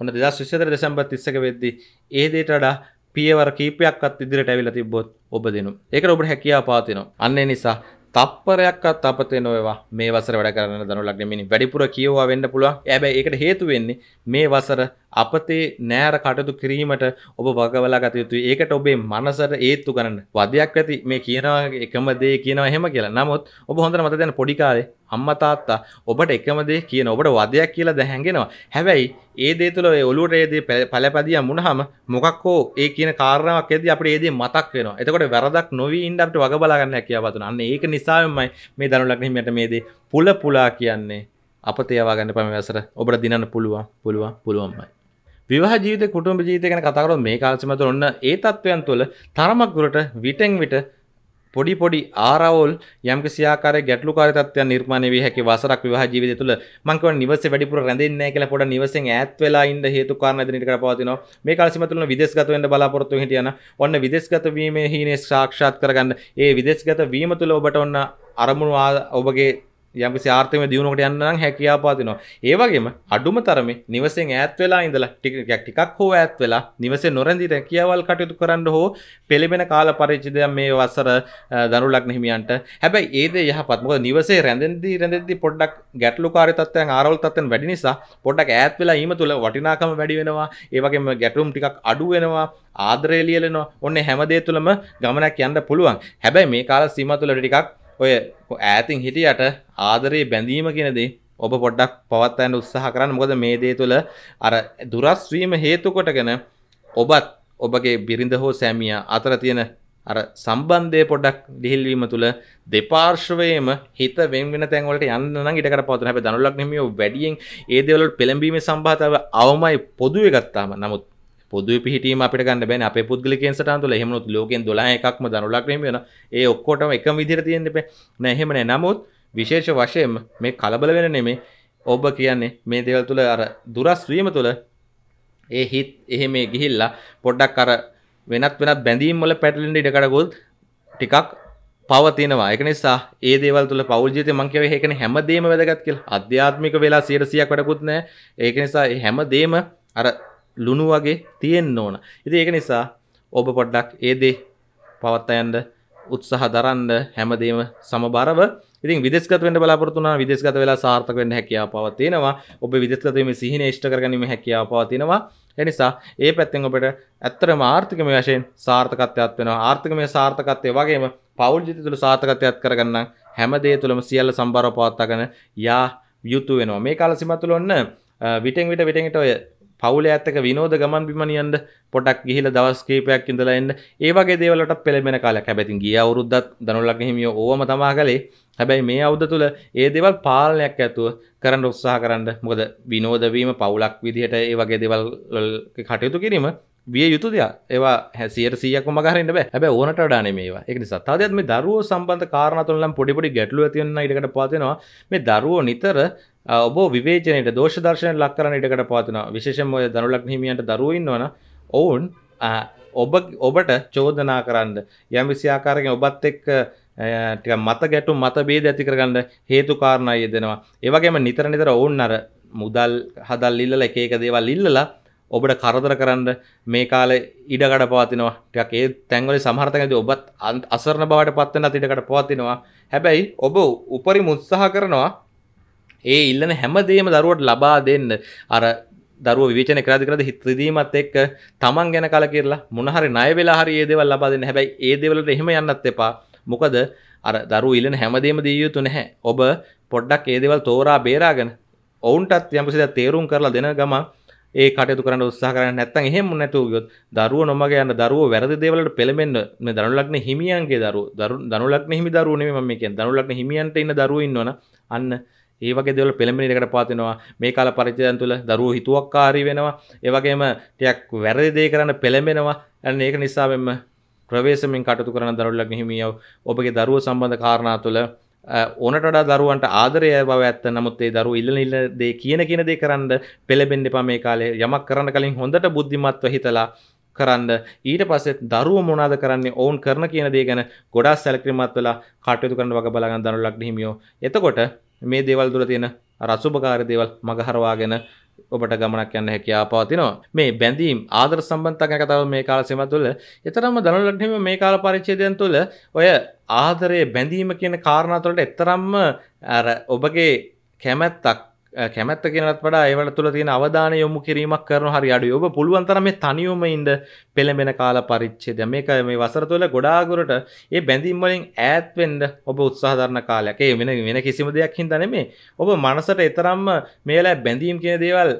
ඔන්න 2024 දෙසැම්බර් 31 වෙද්දී ඒ දේට වඩා පියවර කීපයක්වත් ඉදිරියට ඇවිල්ලා තිබ්බොත් ඔබ දෙනු. ඒකට ඔබට හැකියාව පවතිනවා. අන්න ඒ නිසා තප්පරයක්ත් අපතේ නොවා මේ වසර වැඩ කරන්න දනු ලක්නෙමිනි වැඩිපුර කියවා වෙන්න පුළුවන් ඇබැ එකට හේතු වෙන්නේ මේ වසර අපතේ නෑර කටතු කිරීමට ඔබ වගවලා ගත යුතුයි ඒකට ඔබේ මනසට ඒත්තු ගන්න වදයක් ඇති මේ කියනවා එකම දේ කියනවා හෙම කියලා නමුත් ඔබ හොඳ මත දැන පොඩිකාලේ අම්මා තාත්තා ඔබට එකම දේ කියන ඔබට වදයක් කියලා දැහැගෙනවා හැබැයි ඒ දේ තුළ ඒ ඔලුවට ඒ දේ පළපදියම් වුණාම මොකක් හෝ ඒ කියන කාරණාවක් ඇද්දී අපිට ඒ දේ මතක් වෙනවා එතකොට වැරදක් නොවී ඉන්න අපිට වග බලා ගන්න හැකියාව තුන අන්න ඒක නිසාමයි මේ දනුලක් හිමියට මේ දේ පුල පුලා කියන්නේ අපතේ යවා ගන්න පම වැසර ඔබට දිනන්න පුළුවන් පුළුවන් පුළුවන්මයි විවාහ ජීවිත කුටුම්ඹ ජීවිත ගැන කතා කරොත් මේ කාලසීමාව තුළ ඔන්න ඒ තත්වයන් තුළ තරමක් දුරට විටෙන් විට පොඩි පොඩි ආරවුල් යම්කිසි ආකාරයේ ගැටලුකාරී තත්ත්වයන් නිර්මාණය විය හැකි වසරක් විවාහ ජීවිතය තුළ මම කියන්නේ නිවසේ වැඩිපුර රැඳෙන්නේ නැහැ කියලා පොඩ නිවසෙන් ඈත් වෙලා ඉන්න හේතු කාරණා දෙන ඉඩකඩ පවතිනවා මේ කාල සීමා තුළ විදේශගත වෙන්න බලාපොරොත්තු වෙන හිටියන ඔන්න විදේශගත වීමේ හීනේ සාක්ෂාත් කරගන්න ඒ විදේශගත වීම තුළ ඔබට ඔන්න අරමුණු ඔබගේ යම්කිසි ආර්ථික දියුණුවකට යන්න නම් හැකියාව පවතිනවා. ඒ වගේම අඩුම තරමේ නිවසෙන් ඈත් වෙලා ඉඳලා ටික ටිකක් හෝ ඈත් වෙලා නිවසේ නොරැඳී රැකියාවල් කටයුතු කරන්න හෝ පෙළඹෙන කාල පරිච්ඡේදය මේ වසර දනු ලග්න හිමියන්ට. හැබැයි ඒ දේ යහපත්. මොකද නිවසේ රැඳෙද්දී රැඳෙද්දී පොඩ්ඩක් ගැටලුකාරී තත්ත්වයන් ආරවුල් තත්ත්වයන් වැඩි නිසා පොඩ්ඩක් ඈත් වෙලා ඊම තුල වටිනාකම වැඩි වෙනවා. ඒ වගේම ගැටුම් ටිකක් අඩු වෙනවා. ආදරය ලියලෙනවා. ඔන්න හැම දේ තුලම ගමනක් යන්න පුළුවන්. හැබැයි මේ කාල සීමා තුල ටිකක් ඔය ඈතින් හිටියට ආදරේ බැඳීම කියෙනදේ ඔබ පොඩ්ඩක් පවත්තන්න උත්සාහ කරන්න මොකද මේ දේ තුළ අර දුරස්වීම හේතුකොටගෙන ඔබත් ඔබගේ බිරිඳ හෝ සෑමිය අතර තියෙන අර සම්බන්ධය පොඩක් ලිහිල්වීම තුළ දෙපාර්ශවයම හිත වෙන්ෙන තැන්වලට යන්න ඉටකට පවතන හැ දනුලක් නෙමියෝ වැඩියෙන් ඒදවලට පෙළඹීම සම්භාතාව අවමයි පොදුව ගත්තාම නමුත් පොදු පිටීම අපට ගන්න බැන අප පුද්ගලිකෙන්ට තුළ හෙමුත් ලෝකෙන් දොලා එකක්ම දනුලක්නම වෙන ඒ ඔක්කොටම එක විදිර තියෙන්ට නැහෙමන නමුත් විශේෂ වශයෙන් මේ කලබල වෙන නෙමේ ඔබ කියන්නේ මේ දෙවල් තුළ අර දුරස්වීම තුළ ඒ හිත් එහෙ මේ ගිහිල්ලා පොඩ්ඩක් අර වෙනත් වෙනත් බැඳීම් වල පැටලෙන්ට ඉඩකඩගොත් ටිකක් පවතිනවා එක නිසා ඒ දේවල් තුළ පෞද්ජිත මංකව ඒකන හැම දේම වැදගත් කියල අධ්‍යාත්මික වෙලා සේරසියක් වැඩකුත් නෑ ඒක නිසා හැම දේම අර ලුණු වගේ තියෙන්න්න ඕන ඉති ඒක නිසා ඔබ පොඩ්ඩක් ඒදේ පවත්තයන්ට උත්සාහ දරන්න හැමදේම සමබරව ඉතින් විදෙස්ගතවෙන්ට බලාපොරතුන විදෙස්ගත වෙලා සාර්ථක වෙන්න හැකියාව පවතිනවා ඔබ විදෙස්ගතීම සිහින ඉෂ්ට කරගැනීම හැකියාව පවතිනවා එනිසා ඒ පැත්තෙන් ඔබට ඇත්තරම ආර්ථිකමය වශයෙන් සාර්ථකත්වයක් වෙනවා ආර්ථිකමය සාර්ථකත්වය වගේම පෞල් ජීවිතය තුළ සාර්ථකත්වයක් කරගන්න හැම දේ තුළම සියල්ල සම්බරව පවත්වාගෙන යා යුතු වෙනවා මේ කාල සීමා තුළ ඔන්න විටෙන් විට විටෙන් විට ඔය පවුල ඇත්තක විනෝද ගමන් බිමනියන්ට පොටක් ගිහිල දවස්කේපයක් ඉඳලා එන්න ඒවගේ දේවලට පෙළමෙන කාලයක් හැබැතින් ගිය අවුරුද්දත් දනුලක් හිමියෝ ඕවම තමා කළේ හැබැයි මේ අවුද තුළ ඒ දෙවල් පාලනයක් ඇතුව කරන්න උත්සාහ කරන්න මොකද විනෝදවීම පවුලක් විදිහට ඒ වගේ දෙවල් කටයුතු කිරීම විය යුතු දෙයක් ඒවා හැසියට සියක මගරන්න බෑ හැබැ ඕනට ඩාන මේවා එක සත්තාදයක්ත් මේ දරුව සම්බන්ධ කාරණතුලම් පොඩිපොඩි ගැටලු තියන්න ඉඩකට පාතිෙනවා මේ දරුවෝ නිතර ඔබ විවේචනයට දෝෂදර්ශය ලක් කරන ඉටකට පාතින විශේෂම ඔය දනුලක් හිමියන්ට දරුවන් වන ඔවුන් ඔබ ඔබට චෝදනා කරන්න යම් විසියාකාරගෙන් ඔබත් එක් මත ගැටු මත බේද ඇතිකරගන්න හේතු කාරණය දෙනවා ඒවගේම නිතර නිතර ඔවුන් අර මුදල් හදල් ඉල්ල එක එක දේවල් ඉල්ලලා ඔබට කරදර කරන්න මේ කාල ඉඩකට පවතිනවා ටක් ඒ තැන්වල සමහරතකද ඔබත් අසරණ බවට පත්වන තිටකට පවතිනවා හැබැයි ඔබ උපරි මුත්සාහ කරනවා ඒ ඉල්ලන හැමදේම දරුවට ලබා දෙන්න අර දරුව විචන කරදිකරද හිත්‍රදීමත් එක්ක තමන් ගැන කල කියරලා මොනහරි නය වෙලා හරි ඒදවල් ලබාදන්න හැබයි ඒ දෙවලට එහෙම යන්නත් එපා මොකද අර දරු ඉල්ලන හැමදේම දියයුතු නැහැ ඔබ පොඩ්ඩක් ඒදවල් තෝරා බේරාගෙන ඔවුන්ටත් යම්සිද තේරුම් කරලා දෙන ගම ඒ කටයුතු කරන්න උත්සාහ කරන්න නැත්තම් එහෙම නැතුව ගියොත් දරුව නොමග යන දරුව වැරදි දේවලට පෙළඹෙන්න මේ දනු ලග්න හිමියන්ගේ දරුව දනු ලග්න හිමි දරුවෝ නෙමෙයි මම කියන්නේ දනු ලග්න හිමියන්ට ඉන්න දරුවෝ ඉන්නවනම් අන්න ඒවගේ දෙවල පෙළමිනිකට පාතිනවා මේ කාල පරිචයන් තුළ දරුව හිතුවක්කාරී වෙනවා ඒවගේම ටයක් වැරදිදේ කරන්න පෙළඹෙනවා ඇන්න ඒක නිසාවෙම ප්‍රවේශමින් කටතු කරන දරුල්ලක් හිමියව ඔබගේ දරුව සම්බඳධ කාරණා තුළ ඕනට දරුවන්ට ආදරය බව ඇත්ත නමුත් ඒ දරු ඉල්ල ඉල්ල දේ කියන කියන දේ කරන්න පෙළබෙන්ඩ එපා මේ කාලේ යමක් කරන්න කලින් හොඳට බුද්ධිමත්ව හිතලා කරන්න ඊට පස්සෙත් දරුව මොනාද කරන්නේ ඔවුන් කරන කියන දේ ගැන ගොඩා සැලක්‍රිමත් වෙලා කටයුතු කරන වග බලගන්න දනුලක් හිමියෝ එතකොට මේ දේවල් තුළ තියෙන රසුභකාර දේවල් මගහරවාගෙන ඔබට ගමනක් යන්න හැකියා පවතිනවා මේ බැඳීම් ආදර සම්බන්ධතා ගැන කතාව මේ කාල සෙම තුළ එතරම්ම දැනුලට හිම මේ කාල පරිච්ඡේදයන් තුළ ඔය ආදරයේ බැඳීම කියන කාරණා තුළට එතරම්ම අර ඔබගේ කැමැත්තක් කැමැත්ත කියෙනත් වඩ ඒවල තුළ තියෙන අවධාන යොමු කිරීමක් කරන හරි අඩු ඔබ පුළුවන්තර මේ තනියුම ඉන්ඩ පෙළඹෙන කාල පරිච්චේද මේක මේ වසර තුළ ගොඩාගුරට ඒ බැඳීම්වලින් ඈත්වෙන්ඩ ඔබ උත්සාධරණ කාලයක වෙන වෙන කිසිම දෙයක් හිතනෙමේ ඔබ මනසට එතරම්ම මේලා බැඳීම් කියෙන දේවල්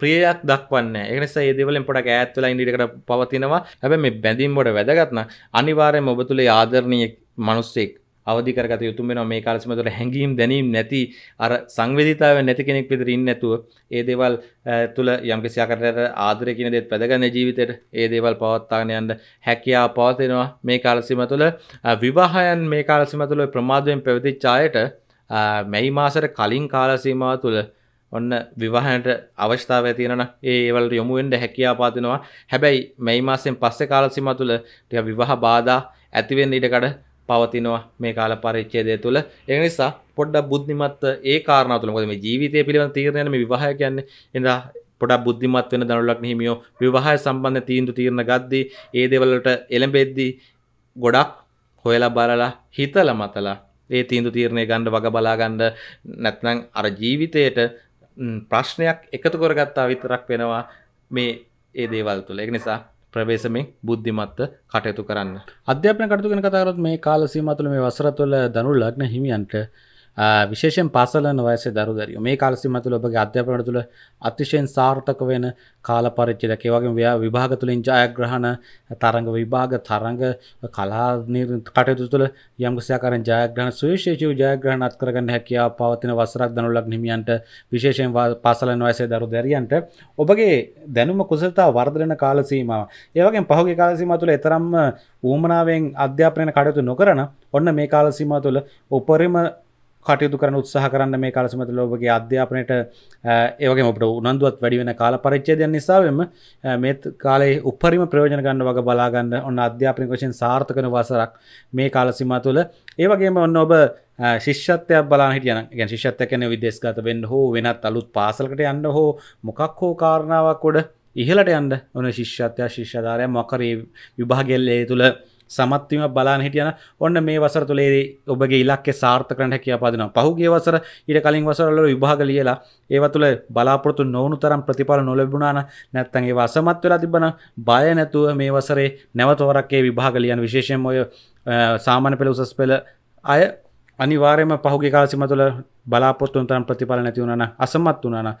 ප්‍රියයක් දක්වන්න එනිස ඒදවලින් පොට ඇත්වල ඉඩකට පවතිනවා හැබ මේ බැඳීම් බොඩ වැදගත්න අනිවාරය ඔබ තුළේ ආදරණයක් මනුස්සෙක් අවධිකරගත යුතුම වෙන මේ කාලසිම තුළ හැඟීම් දැනීම් නැති අර සංවේදීතාවය නැති කෙනෙක් විදිහට ඉන්නේ නැතුව ඒ දේවල් තුළ යම්කිසි ආකාරයකට ආදරය කියන දේත් වැදගත් ජීවිතේට ඒ දේවල් පවත්වාගෙන යන්න හැකියාව පවතිනවා මේ කාලසිම තුළ විවාහයන් මේ කාලසිම තුළ ප්‍රමාදයෙන් පැවතිච්ච අයට මැයි මාසට කලින් කාලසීමාව තුළ ඔන්න විවාහයට අවශ්‍යතාවය තියෙනන ඒවලට යොමුුවෙන්ට හැකියා පාතිනවා හැබැයි මෙයි මාසෙන් පස්සෙ කාලසිම තුළ ටික විවාහ බාධ ඇතිවෙන් ඉඩකට පවතිනවා මේ කාල පරිච්ඡේදය තුළ ඒ නිසා පොඩ්ඩක් බුද්ධිමත් ඒ කාරණා තුළ මොකද මේ ජීවිතය පිළිබඳ තීරණය මේ විවාහය කියන්නේ එනවා පොඩක් බුද්ධිමත් වෙන දනුලක් හිමියෝ විවාහය සම්බන්ධ තීන්දුව තීරණ ගද්දී ඒ දේවල් වලට එළඹෙද්දී ගොඩක් හොයලා බලලා හිතලා මතලා ඒ තීන්දුව තීරණය ගන්න වග බලා ගන්න නැත්නම් අර ජීවිතේට ප්‍රශ්නයක් එකතු කරගත්තා විතරක් වෙනවා මේ ඒ දේවල් තුළ. ඒ නිසා ප්‍රවේශමෙන් බුද්ධිමත්ව කටයුතු කරන්න. අධ්‍යාපන කටයුතු ගැන කතා කරොත් මේ කාල සීමාව තුළ මේ වසර තුළ ධනු ලග්න හිමියන්ට විශේෂෙන් පසලන වයසේ දරුදරිය මේ කාලසිම තුළ ඔබගේ අධ්‍යාපනය තුළ අතිශයෙන් සාර්ථක වෙන කාල පරිච්ඡේදයක් ඒ වගේම විභාග තුළින් ජයග්‍රහණ තරඟ විභාග තරඟ කලා කටයුතු තුළ යම් කිසියාකාරයෙන් ජයග්‍රහණ සුවිශේෂීව ජයග්‍රහණ අත් කරගන්න හැකියාව පවතින වසරක් දනුලක් හිමියන්ට විශේෂයෙන් පසලන වයසේ දරුදරියන්ට ඔබගේ දැනුම කුසලතා වර්ධන කාල සීමාව ඒ වගේම පහුගිය කාල සීමාව තුළ තරම්ම ඌමනාවෙන් අධ්‍යාපනය කටයුතු නොකරන ඔන්න මේ කාල සීමාව තුළ උපරිම කටයුතු කරන උත්සාහ කරන්න මේ කාලසමත ලෝබගේ අධ්‍යාපනයට ඒවගේ ඔට උනන්දුවත් වැඩි වෙන කාල පරිච්චේදය නිසාවෙම මෙත් කාලේ උපරිම ප්‍රයෝජන ගන්න වග බලාගන්න ඔන්න අධ්‍යාපනික වශයෙන් සාර්ථකන වසරක් මේ කාලසිම තුළ ඒවගේම ඔන්න ඔබ ශිෂ්‍යත්ය බලා හිටියන ගැ ශිෂ්‍යත්යකන විදේශගත වෙන්න හෝ වෙනත් අලුත් පාසලකට යන්න හෝ මොකක් හෝ කාරණාවක් කොඩ ඉහලට යන්න ඕන ශිෂ්‍යත්‍යය ශිෂ්‍යධාරය මොකරේ විභාගෙල්ලේ තුළ සමත්වීම බලාන හිටියන ඔන්න මේ වසර තුළේදී ඔබගේ ඉලක්කෙ සාර්ථකරට හැකිය පාදන පහුගේ වසර ඊට කලින් වසරල්ල විභාග ලියලා ඒව තුළ බලාපොරතු නොවුණු තරම් ප්‍රතිඵල නොලැබුණාන නැත්තන් ඒ අසමත් වෙලා තිබන බය නැතුව මේ වසරේ නැවතවරක්කේ විභාග ලියන් විශේෂයෙන් ඔය සාමාන්‍ය පෙළ උසස් පෙළ අය අනිවාර්යම පහුගේ කාලසිම තුළ බලාපොරතුන් තරම් ප්‍රතිඵල නැති වුණන අසමත් වුණන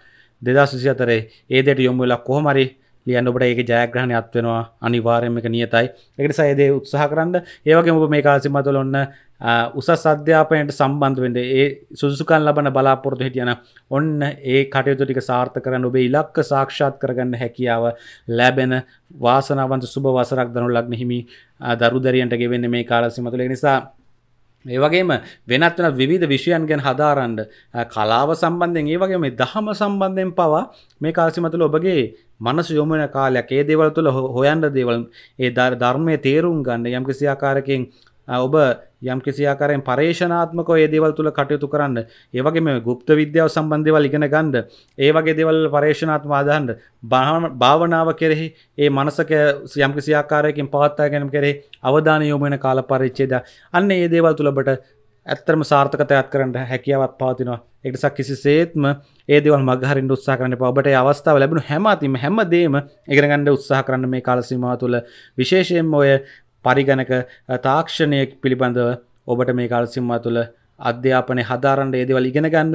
දෙදා සිසි අතරේ ඒ දෙට යොමු වෙලා කොහොමරි ලියන් ඔබට ඒක ජයග්‍රහණයක් වෙනවා අනිවාර්යම එක නියතයි එකට සයදේ උත්සාහ කරන්න ඒවගේ ඔබ මේ කාසිමතුල ඔන්න උසස් අධ්‍යාපනයට සම්බන්ධ වෙන්ට ඒ සුසුකන් ලබන බලාපොරොතු හිටියන ඔන්න ඒ කටයුතු ටික සාර්ථ කරන්න ඔබේ ඉලක්ක සාක්ෂාත් කරගන්න හැකියාව ලැබෙන වාසනාවන්ත සුබ වසරක් දනු ලක්න හිමි දරු දරියන්ට ගෙවෙන්න මේ කාලසිමතුල නිසා ඒවගේම වෙනත් වෙනත් විධ විෂයන් ගැන හදාරන්ඩ කලාව සම්බන්ධයෙන් ඒ වගේ මේ දහම සම්බන්ධයෙන් පවා මේ කාලසිමතුල ඔබගේ මනස යොමන කාලයක් ඒ දේවල් තුළ හොයන්ඩ දේවල් ඒ ධර්මය තේරුම් ගන්න යම් කිසිආකාරකින් ඔබ යම් කිසිආකාරයෙන් පරේෂනාත්මක ඒ දේවල් තුළ කටයුතු කරන්න ඒවගේ මේ ගුප්ත විද්‍යාව සම්බන්ධවල් ඉගෙන ගන්ඩ ඒ වගේ දෙවල් පරේෂනාත්ම ආදහන්ඩ භාවනාව කෙරෙහි ඒ මනසක යම් කිසිආකාරයකින් පවත්තාගැනම් කෙරේ අවධාන යොමෙන කාල පරිච්චේද අන්න ඒ දේවල් තුළබට ඇත්තරම සාර්ථකතයක් කරට හැකියාවත් පාතිනවා එක්ටසක් කිසිසේත්ම ඒදවල් මගහරි උත්සා කරන ඔබට අවස්ථාව ලැබුණු හැමතිම හැමදේම එකරගණඩ උත්සාහ කරන්න මේ කාලසිමා තුළ විශේෂයෙන් ඔය පරිගණක තාක්ෂණයක් පිළිබඳව ඔබට මේ කාලසිම්මා තුළ අධ්‍යාපනය හදාරන්ට ඒදවල් ඉගෙන ගන්න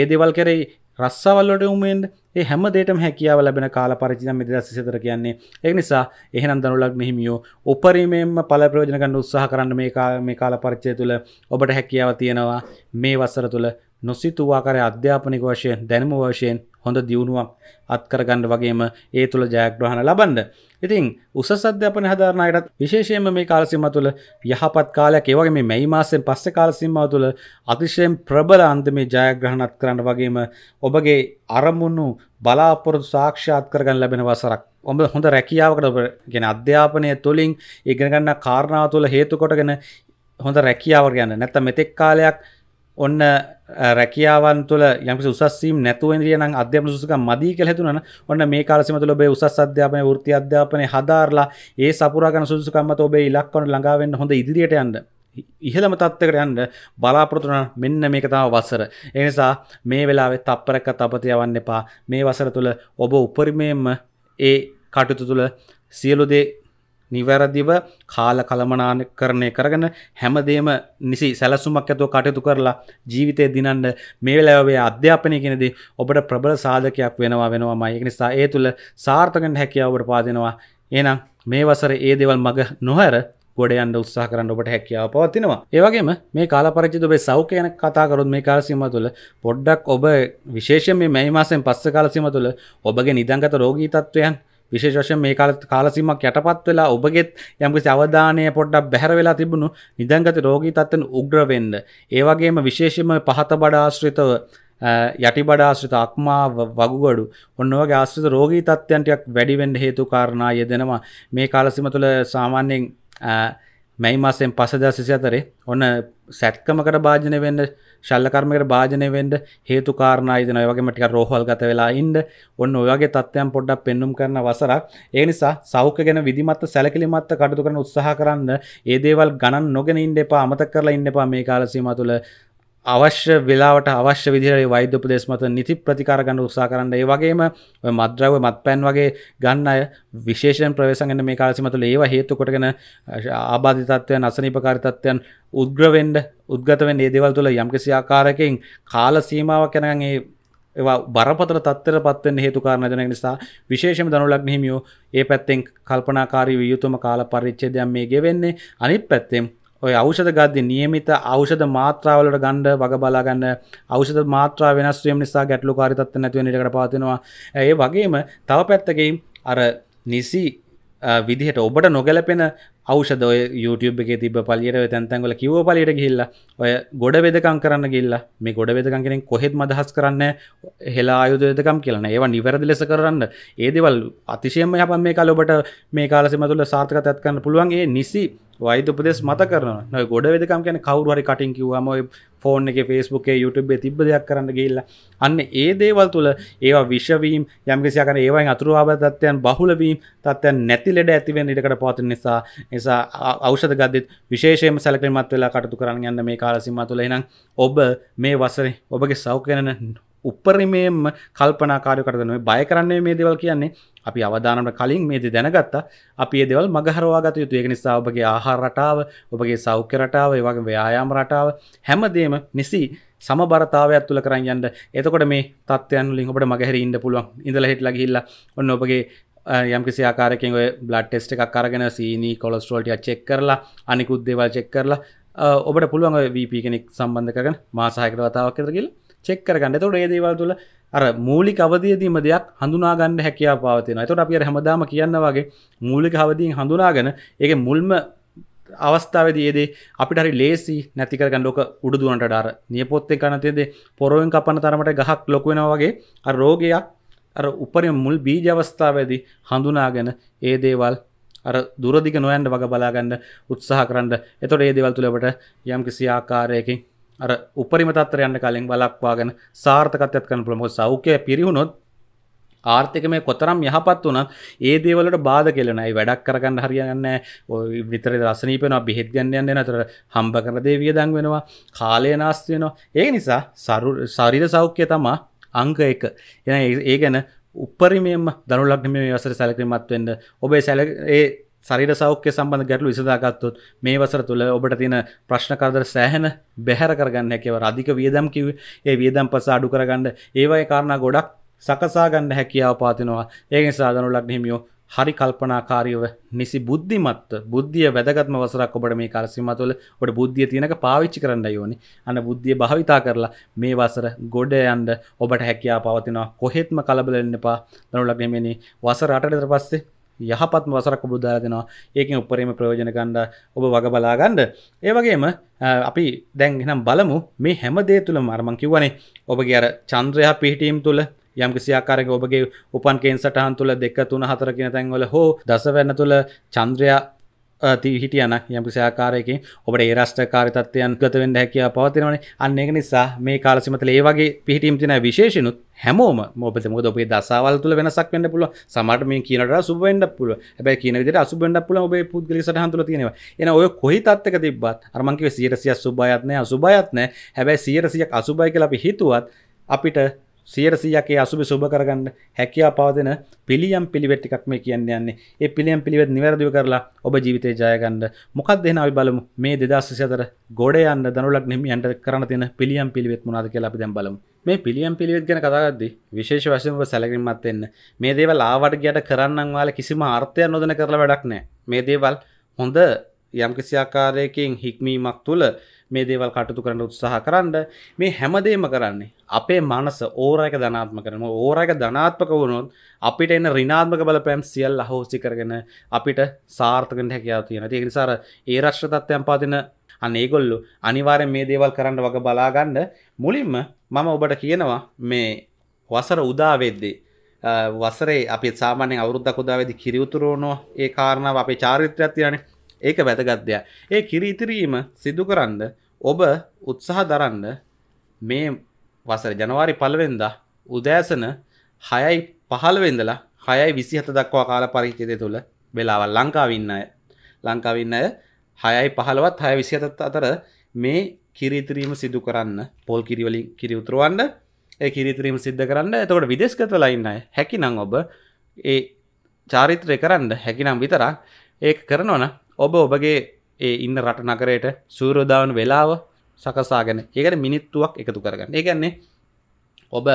ඒදවල් කරෙයි රස්සවල්ලට උමෙන්ට ඒ හැමදේටම හැකියාව ලැබෙන කාල පරිචිනම් මෙදස් සිතර කියන්නේ ඒ නිසා එහෙනම් දනුලක් මෙහිමියෝ උපරිමයෙන්ම ඵල ප්‍රයෝජන ගන්න උත්සාහ කරන්න මේ මේ කාල පරිචය තුළ ඔබට හැකියාව තියෙනවා මේ වසර තුළ නොසිතූ ආකාරයේ අධ්‍යාපනික වශයෙන් දැනුම වශයෙන් හොඳ දියුණුවක් අත්කරගන්න වගේම ඒ තුළ ජයග්‍රහණ ලබන්න ඉතින් උසස් අධ්‍යාපන හදාරණයටත් විශේෂයෙන්ම මේ කාලසිම තුළ යහපත් කාලයක් ඒවගේ මේ මැයි මාසෙන් පස්සේ කාලසිම්මාව තුළ අතිශයෙන් ප්‍රබල අන්දමේ ජයග්‍රහණත් කරන්න වගේම ඔබගේ අරමුණු බලාපොරොත්තු සාක්ෂාත් කරගන්න ලැබෙන වසරක්. ඔබ හොඳ රැකියාවකට ඔබ ගැන අධ්‍යාපනය තුළින් ඉගෙන ගන්න කාරණාව තුළ හේතු කොටගෙන හොඳ රැකියාව ගැන නැත්නම් මෙතෙක් කාලයක් ඔන්න රැකියාවන් තුළ යම්ි උසස්ීම් නැතුව ද්‍රියන අධ්‍යම සුසක මදී කළ හැතුනන ඔන්න මේ කාලසිමතු ලබේ උසස් අධ්‍යාපන ෘති අධ්‍යාපන හදාරලා ඒ සපුරගන සුසකම්මත ඔබේ ඉලක්වන ළඟාවෙන්න හොඳ ඉදිරියට යන්න ඉහළම තත්වකට යන්න බලාපොරතුන මෙන්න මේක තම වසර. එනිසා මේ වෙලාවෙත් තප්පරක තපති යවන්න එපා මේ වසර තුළ ඔබ උපරිමයෙන්ම ඒ කටුතු තුළ සියලුදේ නිවැරදිව කාල කළමනාන කරණය කරගෙන හැමදේම නිසි සැලසුමක් ඇතුව කටයුතු කරලා ජීවිතය දිනන්න මේ වෙලාවේ අධ්‍යාපනය කෙනෙදි ඔබට ප්‍රබල සාධකයක් වෙනවා වෙනවා මයික නිසා ඒ තුළ සාර්ථකෙන් හැකියාවට පාදෙනවා ඒනම් මේ වසර ඒ දෙවල් මග නොහැර ගොඩයන්ට උත්සාහ කරන්න ඔබට හැකියාව පවතිනවා. ඒවගේම මේ කාලපරචිත ඔබේ සෞඛ්‍ය ගැන කතා කරොත් මේ කාල සීමාව තුළ පොඩ්ඩක් ඔබ විශේෂයෙන් මේ මැයි මාසයෙන් පස්සේ කාල සීමාව තුළ ඔබගේ නිදන්ගත රෝගී තත්ත්වයන් විශේෂයෙන් මේ කාල කාලසීමක් යටපත් වෙලා ඔබගෙත් යම්කිසි අවධානය පොඩ්ඩක් බැහැර වෙලා තිබුණු නිදන්ගත රෝගී තත්ත්වෙන් උග්‍ර වෙන්න. ඒ වගේම විශේෂයෙන්ම පහත බඩ ආශ්‍රිතව යටි බඩ ආශ්‍රිත අක්මා වගුගඩු ඔන්න වගේ ආශ්‍රිත රෝගී තත්ත්වයන්ටයක් වැඩි වෙන්න හේතු කාරණා යෙදෙනවා. මේ කාලසීම තුළ සාමාන්‍යයෙන් මැයි මාසයෙන් පසදා සිසි අතරේ ඔන්න සැත්කමකට භාජනය වෙන්න ශල්ලකර්මකට භාජනය වෙන්ඩ හේතු කාරණයිදන වගේ මටික රෝහල් ගත වෙලා ඉන්ඩ ඔන්න ඔයාගේ තත්ත්වයන් පොඩ්ඩක් පෙන්නුම් කරන වසරක් ඒ නිසා සෞඛ්‍ය ගැන විධමත් සැලකිලිමත් කටතු කරන උත්සාහ කරන්න ඒ දේවල් ගණන් නොගෙන ඉන්න එපා අමතක කරලා ඉන්න එපා මේ කාලසීම තුළ අවශ්‍ය වෙලාට අවශ්‍ය විදිරේ වෛද්‍යපදේශ මත නිති ප්‍රතිකාර ගන්න උත්සා කරන්න ඒ වගේම මද්‍රව මත් පැන් වගේ ගන්න අය විශේෂෙන් ප්‍රවේශගෙන මේ කාලසිමතුල ඒවා හේතු කොටගෙන ආබාධිතත්වයන් අසනීපකාරිතත්වයන් උද්ග්‍රවෙන්ඩ උද්ගතවෙන් ඒදවල් තුළ යම්කිසි ආකාරකින් කාල සීමාවක් කැනගන් ඒ ඒවා බරපතර තත්තර පත්වෙන් හේතුකාරණ දෙන නිසා විශේෂම දනුලක් හිමියෝ ඒ පැත්තෙන් කල්පනාකාරී වියයුතුම කාල පරිච්චේදයක් මේ ගෙවෙන්නේ අනිත් පැත්තෙන් ඔය අවෂධ ගද්දි නියමිත අවෂධ මාත්‍රාවලට ගණ්ඩ වග බලාගන්න අවෂධ මාත්‍ර වෙනස්වීම නිසා ගැටලු කාරිතත්ව නැතිව නිටකට පාතිනවා ඒ වගේම තව පැත්තකින් අර නිසි විදිහට ඔබට නොගැලපෙන අවෂද ඔය YouTube එක තිබ පලියට තැන්තැන්ගල කිව පලියට ගිල්ල ඔය ගොඩ වෙදකම් කරන්න ගිල්ල මේ ගොඩ වෙදකම් කෙනෙන් කොහෙත් මදහස් කරන්න හෙලා අයුද වෙදකම් කියලන ඒවා නිවැරදි ලෙස කරන්න ඒදවල් අතිශයම යපන් මේ කලොබට මේ කාලසෙම තුළ සාර්ථකතත් කරන්න පුළුවන් ඒ නිසි වෛද උපදෙස් මත කරන නො ගොඩ වෙදකම් කියන කවරුහරි කටින් කිවවාම ෆෝන් එක ෆස්බුක් යුටබේ තිබ දෙයක් කරන්න ගේල්ල අන්න ඒ දේවල් තුළ ඒවා විශ්වීම් යම්කිසියකන ඒවයින් අතුරවාබ තත්වයන් බහුලවීම් තත්වයන් නැති ලෙඩ ඇතිවෙන් ඉඩකට පාති නිසා නිසා අවෂද ගදත් විශේෂම සැලකමත් වෙලා කටතු කරන්න යන්න මේ කාලසිම තුළ එනම් ඔබ මේ වසරේ ඔබගේ සෞකරන උපරිමේම කල්පනාකාරයකට නොයි බය කරන්නේ මේ දෙවල් කියන්නේ අපි අවධානට කලින් මේද දැනගත්තා අපි දෙවල් මගහරවාගත යුතු ඒක නිසා ඔබගේ ආහාර රටාව ඔබගේ සෞඛ්‍ය රටාව වගේ ව්‍යයාම් රටාව හැමදේම නිසි සමබරතාවයක් තුළ කරන්න යන්න එතකොට මේ තත්වයන් ලින් ඔබට මගහැර ඉන්න පුළුවන් ඉඳලා හිටලා ගිහිල්ලා ඔන්න ඔබගේ යම්කිසි ආකාරකින් ඔය බ්ලඩ් ටෙස්ට් එකක් අරගෙන සීනි කොලස්ට්‍රෝල් ටික චෙක් කරලා අනිකුත් දේවල් චෙක් කරලා ඔබට පුළුවන් ඔය VP කෙනෙක් සම්බන්ධ කරගෙන මාස 6කට වතාවක් විතර ගිහිල්ලා චෙක් කරගන්න තොට ඒ දේවල් තුළ අර මූලි අවදයදීම දෙයක් හඳුනාගන්න හැකයා පවතින තොට අපිය හැමදාම කියන්න වගේ මූලික අවදීන් හඳුනාගෙන ඒ මුල්ම අවස්ථාවද ඒදේ අපිට හරි ලේසි නැතිකරගන්න ලොක උඩුදුවන්ට ඩාර නියපොත්තේ කනතියද පොරුවෙන් කපන තරමට ගහක් ලොකුවෙන වගේ රෝගයක් අර උපරි මුල් බීජ අවස්ථාවඇදි හඳුනාගෙන ඒ දේවල් අර දුරදිග නොයන්ට වග බලාගන්න උත්සාහ කරන්න එතොට ඒ දේවල් තුළබට යම් කිසි ආකාරයකින් අර උපරිමතත්තර යන්න කලින් බලක්වාගෙන සාර්ථකත්යත් කන ප්‍රමෝ සෞඛ්‍යය පිරිහුණොත් ආර්ථික මේ කොතරම් යහපත් වනත් ඒ දේවලට බාධ කෙලනයි වැඩක් කරගන්න හරියන්න විතර රසනීපෙනවා බිහිත් ගන්නයන්න නතර හම්බ කර දේවිය දං වෙනවා කාලය නාස්තියනවා ඒ නිසා සරු ශරිර සෞඛ්‍ය තමා අංක එක එන ඒ ගැන උපරිමයම දනුලක්නම වසර සැලකිරීමත් වෙන්න ඔබේ සැල ඒ සරිර සෞඛ්‍ය සම්බඳ ගැටලු විසදාගත්තොත් මේ වසර තුළ ඔබට තියෙන ප්‍රශ්න කරදර සෑහෙන බැහැර කරගන්න හැකිව අධික වියදම් කිව්වේ ඒ වියදම් පස අඩු කරගන්න ඒවයි කාරණා ගොඩක් සකසා ගන්න හැකියාව පාතිනවා ඒ නිසා දනුලක් හිමියෝ හරි කල්පනාකාරීව නිසි බුද්ධිමත් බුද්ධිය වැදගත්ම වසරක් ඔබට මේ කාල සීමාව තුළ ඔබට බුද්ධිය තියෙනක පාවිච්චි කරන්න ඕනේ. අන්න බුද්ධිය භාවිතා කරලා මේ වසර ගොඩ යන්න ඔබට හැකියාව පවතිනවා. කොහෙත්ම කලබල වෙන්න එපා. දනුලක් නෙමෙයි වසර 8ට පස්සේ යහපත් වසරක් ඔබ දාලා දෙනවා ඒකින් උපරීම ප්‍රයෝජන ගණ්ඩ ඔබ වග බලාගණ්ඩ ඒවගේම අපි දැන්ගෙනම් බලමු මේ හැමදේ තුළ මර්මං කිවනේ ඔබගේ අර චන්ද්‍රයා පිහිටීම් තුළ යම් කිසියාකාරක ඔබගේ උපන් කේන් සටහන් තුළ දෙක තුන හතර කියෙන තැන්වල හෝ දසවැන්න තුළ චන්ද්‍රයා ති හිටියන යම් සාකාරයකින් ඔබට ඒ රෂ්ටකාරිතත්වයන් ගතවෙන්න හැකියා පවතිනවන අන්න එක නිසා මේ කාලසිමත ඒවගේ පිහිටීම් තින විශේෂනුත් හැමෝම මොබද මුද ඔබේ දසාවල් තුළ වෙනසක් වෙන්න පුළුව සමට මේ කියනට සුබෙන්ඩ පුල හැබැ කියන විට අසුබෙන්ඩ පුල ඔබේ පුද්ගලි සටහන්තුල තියෙනවා එන ඔය කොහි තත්ක තිබත් අරමන්කිව සියරසිය සුභයත්නය අසුභයත්නෑ හැබැයි සියරසියක් අසුභයි කියලා අපි හිතුවත් අපිට සියර සියකේ අසුබ සුබ කරගන්න හැකියා පවතින පිළියම් පිළිවෙත් ටිකක් මේ කියන්නේ යන්නේ. ඒ පිළියම් පිළිවෙත් නිවැරදිව කරලා ඔබ ජීවිතේ ජය ගන්න. මොකක්ද එහෙනම් අපි බලමු මේ 2024 ගොඩ යන්න ධනු ලග්න හිමියන්ට කරන්න තියෙන පිළියම් පිළිවෙත් මොනවද කියලා අපි දැන් බලමු. මේ පිළියම් පිළිවෙත් ගැන කතා කරද්දී විශේෂ වශයෙන් ඔබ සැලකිලිමත් වෙන්න. මේ දේවල් ආවට ගියට කරන්නම් වාල කිසිම අර්ථයක් නොදෙන කරලා වැඩක් නැහැ. මේ දේවල් හොඳ යම්කිසි ආකාරයකින් හික්මීමක් තුළ මේ දේවල් කටයුතු කරන්න උත්සාහ කරන්න මේ හැමදේම කරන්නේ අපේ මනස ඕරයක ධනාත්මක කරන ඕරයක ධනාත්මක වුණොත් අපිට එන ඍණාත්මක බලපෑම් සියල්ල අහෝසි කරගෙන අපිට සාර්ථක වෙන්න හැකියාව තියෙනවා. ඒක නිසා ඒ රාෂ්ට්‍ර තත්ත්වයන් පවතින අනේගොල්ලු අනිවාර්යෙන් මේ දේවල් කරන්න වග බලා ගන්න. මුලින්ම මම ඔබට කියනවා මේ වසර උදා වෙද්දී වසරේ අපි සාමාන්‍යයෙන් අවුරුද්දක් උදා වෙද්දී කිරි උතුරවනවා. ඒ කාරණාව අපේ චාරිත්‍රයක් තියෙනනේ. ඒක වැදගත්දය ඒ කිරීතිරීම සිදු කරන්න ඔබ උත්සාහ දරන්න මේ වසර ජනවාරි පළවෙන්දා උදෑසන හයයි පහළවෙදලා හයයි විසි හත දක්වා කාල පරිචිතය තුළ වෙලාවල් ලංකාවින්න අය ලංකාවින්න අය හයයි පහළවත් හය විසිහතත් අතර මේ කිරිතිරීම සිදු කරන්න පොල් කිරිවලින් කිරි උතුරුවන්න ඒ කිරිතිරීම සිද්ධ කරන්න එතකට විදේශගත ලයින්න හැකිනම් ඔබ ඒ චාරිත්‍රය කරන්න හැකිනම් විතරක් ඒ කරනවන ඔබ ඔබගේ ඒ ඉන්න රට නකරයට සූරෝදාවන වෙලාව සකසාගෙන ඒකට මිනිත්තුවක් එකතු කරගන්න ඒගන්නේ ඔබ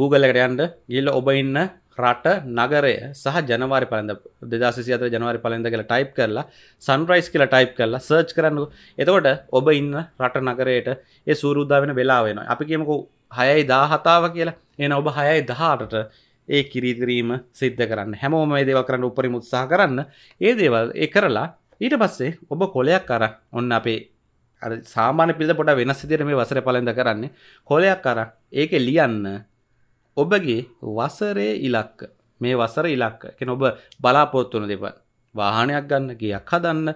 Googleලකට යන්ඩ ගිල්ල ඔබ ඉන්න රට නගරය සහ ජනවාරි පලඳ දෙදසිත ජනවාරි පලඳ කියලා ටයිප් කරලා සන්රයිස් කියලා ටයිප් කරලා සර්ච් කරන්නු එතකොට ඔබ ඉන්න රට නගරයට ඒ සූරුද්ධාවෙන වෙලාවෙන අපි කියමකු හයයි දා හතාව කියලා එන ඔබ හයයි දහටට ඒ කිරිකිරීම සිද්ධ කරන්න හැමෝම මේ දේව කරන්න උපරි මුත්සාහ කරන්න ඒ දේවල් ඒ කරලා ඊට පස්සේ ඔබ කොලයක් අර ඔන්න අපේ සාමාන පිල්ද පොට වෙනස් සිදිර මේ වසර පලඳ කරන්නේ කොලයක් අර ඒක ලියන්න ඔබගේ වසරේ ඉලක්ක මේ වසර ඉලක්ක කෙන ඔබ බලාපොත්තුන දෙප වාහනයක් ගන්න ගයක් හදන්න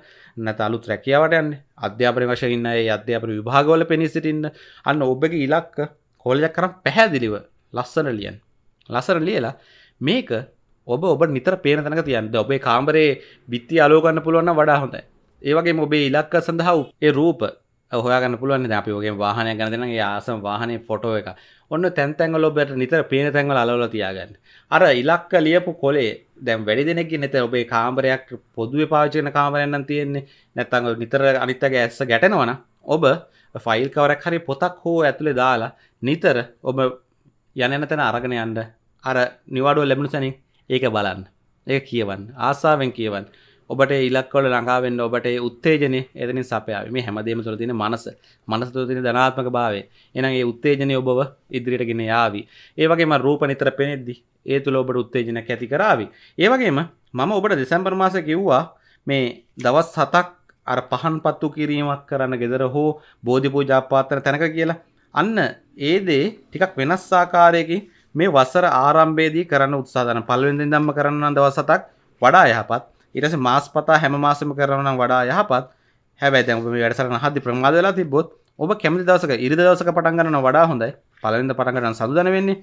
නැතලු ත්‍රැකියාවට යන්න අධ්‍යාපන වශයන්න අධ්‍යාපන විභාගවල පෙනී සිටින්න අන්න ඔබගේ ඉලක්ක කොලයක් කරම් පැහැදිලිව ලස්සන ලියන් ලසර ලියලා මේක ඔබ ඔබ නිතර පේන තැනක තියන්ද ඔබේ කාම්බරේ බිත්ති අලෝගන්න පුළුවන්න වඩා හොඳයි ඒවගේ මොබේ ඉලක්ක සඳහා ඒ රූප හොයාගන්න පුළුවන් අපි ඔගේ වාහනය ගැනදෙන ආසම් වාහනේ ෆොටෝ එක ඔන්න තැන්තැන්ගල ඔබට නිතර පේන තැන්වල අලවල තියාගන්න අර ඉලක්ක ලියපු කොලේ දැම් වැඩි දෙනෙක් නැත ඔබේ කාම්බරයක් පොදුවේ පාචන කාමරයන්න තියෙන්නේ නැත්තඟ නිතර අනිත්තගේ ඇස්ස ගැටෙනවන ඔබ ෆයිල් කවරක් හරි පොතක් හෝ ඇතුළේ දාලා නිතර ඔබ යනන තැන අරගෙන යන්න අර නිවාඩුව ලැබුණු සැනින් ඒක බලන්න ඒ කියවන්න ආසාාවෙන් කියවන් ඔබට ඉලක්වල ලඟාවෙන්න ඔබට උත්තේජනය එතනි සපයාව මේ හැමදේම තුළ තින මනස මනස තුළ තින ධනාත්මක භාවය එනගේ උත්තේජනය ඔබව ඉදිරියටගෙන යාවි ඒවගේම රූප නිතර පෙනෙද්දි ඒ තුළ ඔබට උත්තේජන ඇති කරාවි ඒවගේම මම ඔබට දෙසැම්බර් මාස කිව්වා මේ දවස් සතක් අර පහන් පත්තු කිරීමක් කරන්න ගෙදර හෝ බෝධි පූජාපාතන තැනක කියලා අන්න ඒදේ ටිකක් වෙනස් ආකාරයකින් මේ වසර ආරම්භයේදී කරන්න උත්සාහන පළවෙනි දම්ම කරන්න දවස් හතක් වඩා යහපත් ඊට පස්සේ මාස්පතා හැම මාසෙම කරනවා නම් වඩා යහපත් හැබැයි දැන් ඔබ මේ වැඩසටහන හදි ප්‍රමාද වෙලා තිබ්බොත් ඔබ කැමති දවසක ඉරිද දවසක පටන් ගන්නවා වඩා හොඳයි පළවෙනිද පටන් ගන්න සතුටුද වෙන්නේ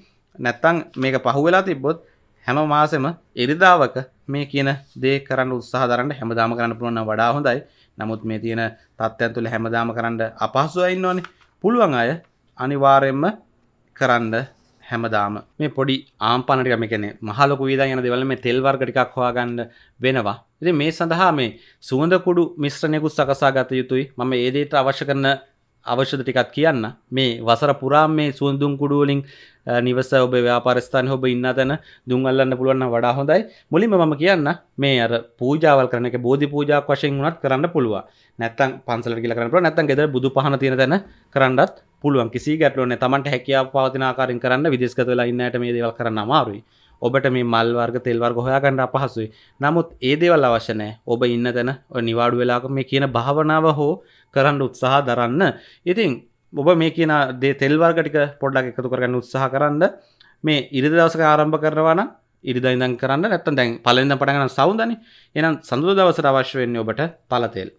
නැත්තම් මේක පහු වෙලා තිබ්බොත් හැම මාසෙම ඉරිදාවක මේ කියන දේ කරන්න උත්සාහ දරන්න හැමදාම කරන්න පුළුවන් නම් වඩා හොඳයි නමුත් මේ තියෙන තත්ත්වයන් තුළ හැමදාම කරන්න අපහසුයි ඉන්නවනේ පුළුවන් අය අනිවාර්යයෙන්ම කරන්න හැමදාම මේ පොඩි ආම්පනටම කැනෙ මහලොක වීදා යන දෙවල මේ තෙල්වර්ගටිකක් හවාගන්න වෙනවා ඉති මේ සඳහා මේ සුවඳකුඩු මිශ්‍රණයකුත් සකසා ගත යුතුයි මම ඒදේට අවශ්‍ය කරන අවශ්‍යද ටිකත් කියන්න මේ වසර පුරාම් මේ සුවඳුම් කුඩුවලින් නිවස ඔබ ව්‍යාපරස්ථාන ඔබ ඉන්න තැන දුම් අල්ලන්න පුළුවන්න වඩා හොඳයි මුලින්ම මම කියන්න මේ අර පූජාවල් කරන එක බෝධි පූජාවක් වශයෙන් වුණත් කරන්න පුළුව නැත්තම් පන්සල කියලා කරන්න පුළුවන් නැත්තම් ගෙදර බුදු පහන තියෙන තැන කරන්නත් පුළුවන් කිසි ගැටලුවක් නැහැ Tamanට හැකියාව පවතින ආකාරයෙන් කරන්න විදේශගත වෙලා ඉන්න ඇයට මේ දේවල් කරන්න අමාරුයි ඔබට මේ මල් වර්ග තෙල් වර්ග හොයාගන්න අපහසුයි. නමුත් ඒ දේවල් අවශ්‍ය නැහැ. ඔබ ඉන්න තැන ඔය නිවාඩු වෙලාවක මේ කියන භාවනාව හෝ කරන්න උත්සාහ දරන්න ඉතින් ඔබ මේ කියන දේ තෙල්වර්ගටික පොඩ්ඩක් එකතු කරගන්න උත්සාහ කරන්න මේ ඉරිදි දවසක ආරම්භ කරනවාන ඉරිදා ඉඳන් කරන්න නැත්තම් දැන් පළවෙනිදා පටන් ගන්න සවුන්දනේ එහෙනම් සඳුදා දවසට අවශ්‍ය වෙන්නේ ඔබට තලතෙල්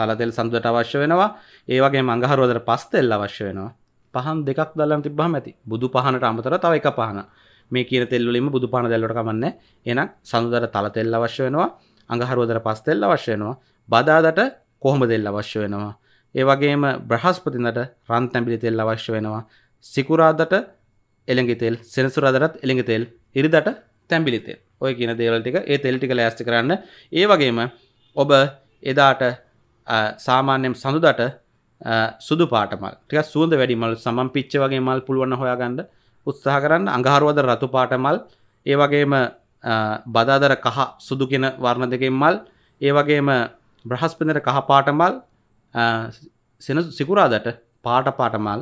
තලතෙල් සඳුදට අවශ්‍ය වෙනවා ඒ වගේම අඟහරුවාදට පස් තෙල් අවශ්‍ය වෙනවා පහන් දෙකක් දැල්ලම තිබ්බහම ඇති බුදු පහනට අමතරව තව එක පහන මේ කියන තෙල් වලින්ම බුදු පහන දැල්ලවට කමන්නේ එහෙනම් සඳුදට තලතෙල් අවශ්‍ය වෙනවා අඟහරුවාදට පස් තෙල් අවශ්‍ය වෙනවා බදාදට කොහොම දෙල් අවශ්‍ය වෙනවා ඒ වගේම බ්‍රහස්පතිනට රන් තැඹිලි තෙල් අවශ්‍ය වෙනවා සිකුරාදට එළඟි තෙල් සෙනසුරාදටත් එළඟි තෙල් ඉරිදට තැඹිලි තෙල් ඔය කියන දේවල් ටික ඒ තෙල් ටික ලෑස්ති කරන්න ඒ වගේම ඔබ එදාට සාමාන්‍යයෙන් සඳුදට සුදු පාට මල් ටිකක් සුවඳ වැඩි මල් සමන් පිච්ච වගේ මල් පුළුවන් හොයාගන්න උත්සාහ කරන්න අඟහරුවද රතු පාට මල් ඒ වගේම බදාදර කහ සුදු කියන වර්ණ දෙකෙන් මල් ඒ වගේම බ්‍රහස්පදර කහ පාටමල් සිකුරාදට පාට පාටමල්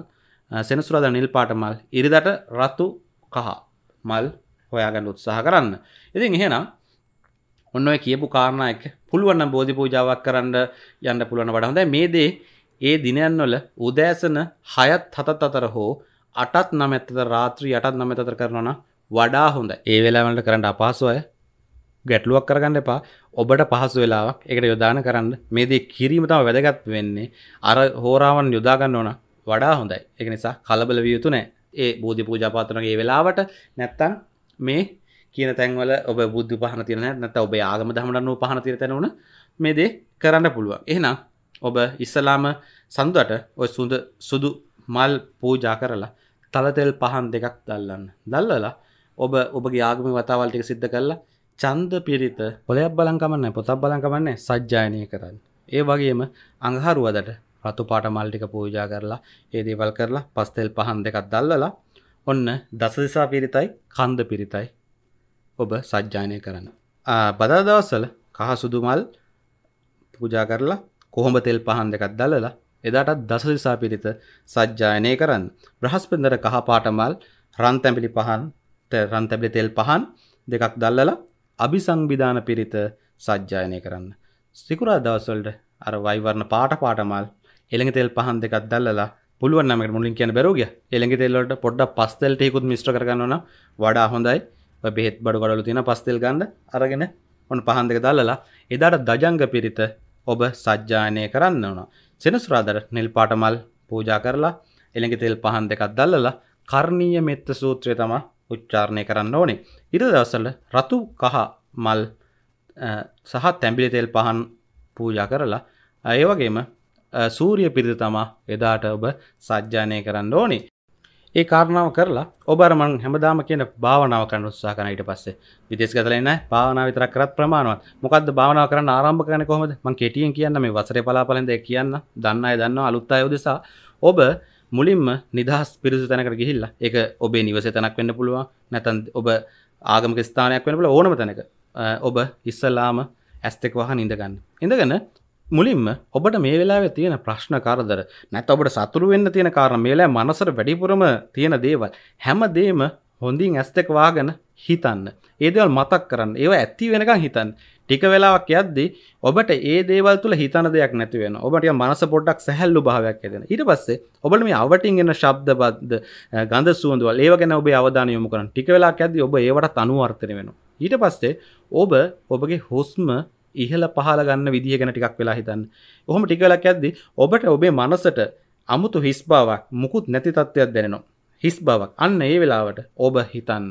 සෙනසුරද නිල් පාටමල් ඉරිදට රත්තු කහ මල් හොයාගන්න උත්සාහ කරන්න ඉතින් එහෙනම් ඔන්න කියපු කාරණයක පුළුවන්න බෝධි පූජාවක් කරන්න යන්න පුළුවන වඩහොඳ මේ දේ ඒ දිනයන්වල උදෑසන හයත් හතත් අතර හෝ අටත් නමැත්තත රාත්‍රී යටත් නමතතර කරනවන වඩා හොඳ ඒ වෙලාවලට කරන්න අපහසුවය ගැටලුවක් කරගන්න එපා ඔබට පහසු වෙලාවක් එකට යොදාන කරන්න මේදී කිරීම තම වැදගත් වෙන්නේ අර හෝරාවන් යොදාගන්න ඕන වඩා හොඳයි එක නිසා කලබල විය යුතු නෑ ඒ බෝධි පූජාපාතනගේ වෙලාවට නැත්තන් මේ කියන තැන්වල ඔබ බුද්ධ පහන තිරන නැත ඔබේ ආගම දහමටන්නුව පහන තිර තැනවන මේ දේ කරන්න පුළුවන් එහෙනම් ඔබ ඉස්සලාම සඳුවට ඔය සුඳ සුදු මල් පූජා කරලා තලතෙල් පහන් දෙකක් දල්ලන්න දල්ලලා ඔබ ඔබගේ ආගම වතාවල්ටික සිද්ධ කරලා චන්ද පිරිත පොලයක් බලංකමන්න පොතක් බලංකමන්නේ සජ්ජායනය කරන්න. ඒ වගේම අඟහරුවදට රතු පාට මල්ටික පූජා කරලා ඒදේවල් කරලා පස්තෙල් පහන් දෙකක් දල්ලලා ඔන්න දසදිසා පිරිතයි කන්ද පිරිතයි ඔබ සජ්ජානය කරන්න. බදාදවස්සල කහ සුදුමල් පූජා කරලා කොහොම තෙල් පහන් දෙකක් දල්ලලා එදාටත් දසදිසා පිරිත සජ්ජායනය කරන්න. බ්‍රහස්පෙන්දර කහ පාටමල් රන්තැපිලි පහන් රන්තැපිලි තෙල් පහන් දෙකක් දල්ලලා අභිසංවිධාන පිරිත සජ්ජායනය කරන්න. සිකුරා දවස්වලට අර වයිවර්ණ පාට පාටමල් එළඟ තෙල් පහන් දෙකක් දැල්ලලා පුළුවන් නම් මුලින් කියන බැරුව ගියා. එළඟ තෙල් වලට පොඩ්ඩක් පස් තෙල් ටිකකුත් මිශ්‍ර කරගන්න ඕන. වඩා හොඳයි. ඔය බෙහෙත් බඩු කඩවල තියෙන පස් තෙල් ගන්න අරගෙන ඔන්න පහන් දෙක දැල්ලලා එදාට දජංග පිරිත ඔබ සජ්ජායනය කරන්න ඕන. සෙනසුරාදාට නිල් පාට මල් පූජා කරලා එළඟ තෙල් පහන් දෙකක් දැල්ලලා කර්ණීය මෙත්ත සූත්‍රය තමයි උච්චාරණය කරන්න ඕනේ ඉර දවසල රතු කහ මල් සහ තැම්බිලි තෙල් පහන් පූජා කරලා ඒවගේම සූරිය පිරිදි තමා එදාට ඔබ සජ්ජානය කරන්න ඕනේ ඒ කාරණාව කරලා ඔබරමන් හැමදාම කියන භාවනාව කරන්න උත්සාහ කරන ඊට පස්සේ විදේශ ගතලා ඉන්න භාවනාව විතරක් කරත් ප්‍රමාණවත් මොකද්ද භාවනාව කරන්න ආරම්භ කරන්නේ කොහොමද මම කෙටියෙන් කියන්න මේ වසරේ පලාපලෙන්ද කියන්න දන්න අය දන්නවා අලුත් අය උදෙසා ඔබ මුලින්ම නිදහස් පිරිසු තැනකට ගිහිල්ලා එක ඔබේ නිවස තැනක් වෙන්න පුළුවන් නැතන් ඔබ ආගමක ස්ථානයක් වෙනපුල ඕනම තැනක ඔබ ඉස්සලාම ඇස්තෙක් වහ ඉඳගන්න ඉඳගන්න මුලින්ම ඔබට මේ වෙලා තියෙන ප්‍රශ්න කාරදර නැත ඔබට සතුරු වෙන්න තියෙන කාරණ මේලා මනසර වැඩිපුරම තියෙන දේවල් හැමදේම හොඳින් ඇස්තෙක් වාගෙන හිතන්න ඒදවල් මතක් කරන්න ඒව ඇත්ති වෙනකම් හිතන් ටික වෙලාවක් යද්දි ඔබට ඒ දේවල් තුළ හිතන දෙයක් නැති වෙන ඔබට මනස පොඩ්ඩක් සැහැල්ලු භාවයක් ඇදෙන ඊට පස්සේ ඔබට මේ අවටින් එන ශබ්ද බද්ද ගඳ සුවඳවල් ඒව ගැන ඔබේ අවධානය යොමු කරන ටික වෙලාවක් යද්දි ඔබ ඒවට අනුවර්තනය වෙනවා ඊට පස්සේ ඔබ ඔබගේ හුස්ම ඉහළ පහළ ගන්න විදිහ ගැන ටිකක් වෙලා හිතන්න ඔහොම ටික වෙලාවක් යද්දි ඔබට ඔබේ මනසට අමුතු හිස් බවක් මුකුත් නැති තත්ත්වයක් දැනෙනවා හිස් බවක් අන්න ඒ වෙලාවට ඔබ හිතන්න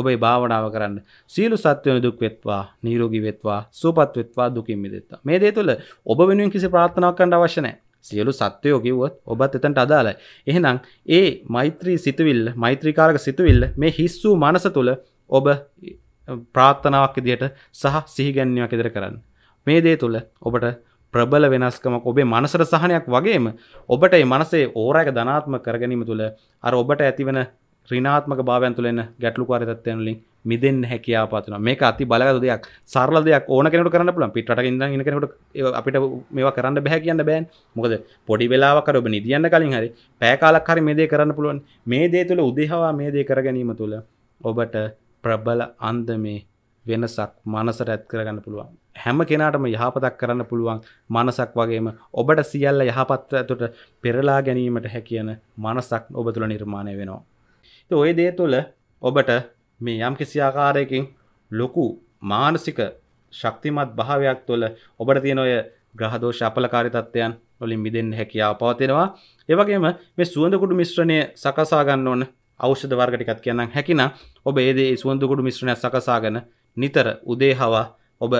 ඔබේ භාවනාව කරන්න සීලු සත්වයන දුක් වෙත්වා නීරෝගී වෙත්වා සූපත් වෙත්වා දුකින් මිදෙත්වා මේ දේ තුළ ඔබ වෙනුවෙන් කිසි ප්‍රාර්ථනාවක් කරන්න අවශ්‍ය නැහැ සියලු සත්වයෝ කිව්වොත් ඔබත් එතනට අදාළයි එහෙනම් ඒ මෛත්‍රී සිතුවිල්ල මෛත්‍රීකාරක සිතුවිල්ල මේ හිස් වූ මනස තුළ ඔබ ප්‍රාර්ථනාවක් ඉදිරියට සහ සිහිගැන්වීමක් ඉදිරිය කරන්න මේ දේ තුළ ඔබට ප්‍රබල වෙනස්කමක් ඔබේ මනසට සහනයක් වගේම ඔබට ඒ මනසේ ඕරයක ධනාත්ම කරගැනීම තුළ අර ඔබට ඇතිවන රිනාත්මක භාවයන් තුළ එන ගැටලුකාරී තත්ත්වයන් වලින් මිදෙන්න හැකියාව පතුනවා. මේක අති බලගත් දෙයක්. සරල දෙයක් ඕන කෙනෙකුට කරන්න පුළුවන්. පිටරටක ඉඳන් ඉන්න කෙනෙකුට අපිට මේවා කරන්න බෑ කියන්න බෑනේ. මොකද පොඩි වෙලාවක් හරි ඔබ නිදියන්න කලින් හරි පැය කාලක් හරි මේ දේ කරන්න පුළුවන්. මේ දේ තුළ උදේහවා මේ දේ කර ගැනීම තුළ ඔබට ප්‍රබල අන්දමේ වෙනසක් මනසට ඇත් කරගන්න පුළුවන්. හැම කෙනාටම යහපතක් කරන්න පුළුවන් මනසක් වගේම ඔබට සියල්ල යහපත් ඇතුට පෙරලා ගැනීමට හැකියන මනසක් ඔබ තුළ නිර්මාණය වෙනවා. ඔය දේ තුළ ඔබට මේ යම් කිසිආකාරයකින් ලොකු මානසික ශක්තිමත් භාවයක් තුළ ඔබට තියෙන ඔය ග්‍රහදෝෂ අපලකාරී තත්ත්වයන් වලින් මිදෙන්න හැකියාව පවතිනවා. ඒ වගේම මේ සුවඳ කුඩු මිශ්‍රණය සකසා ගන්න ඕන ඖෂධ වර්ග ටිකක් කියන්නම් හැකිනම් ඔබ ඒ දේ සුවඳ කුඩු මිශ්‍රණය සකසාගෙන නිතර උදේ හවා ඔබ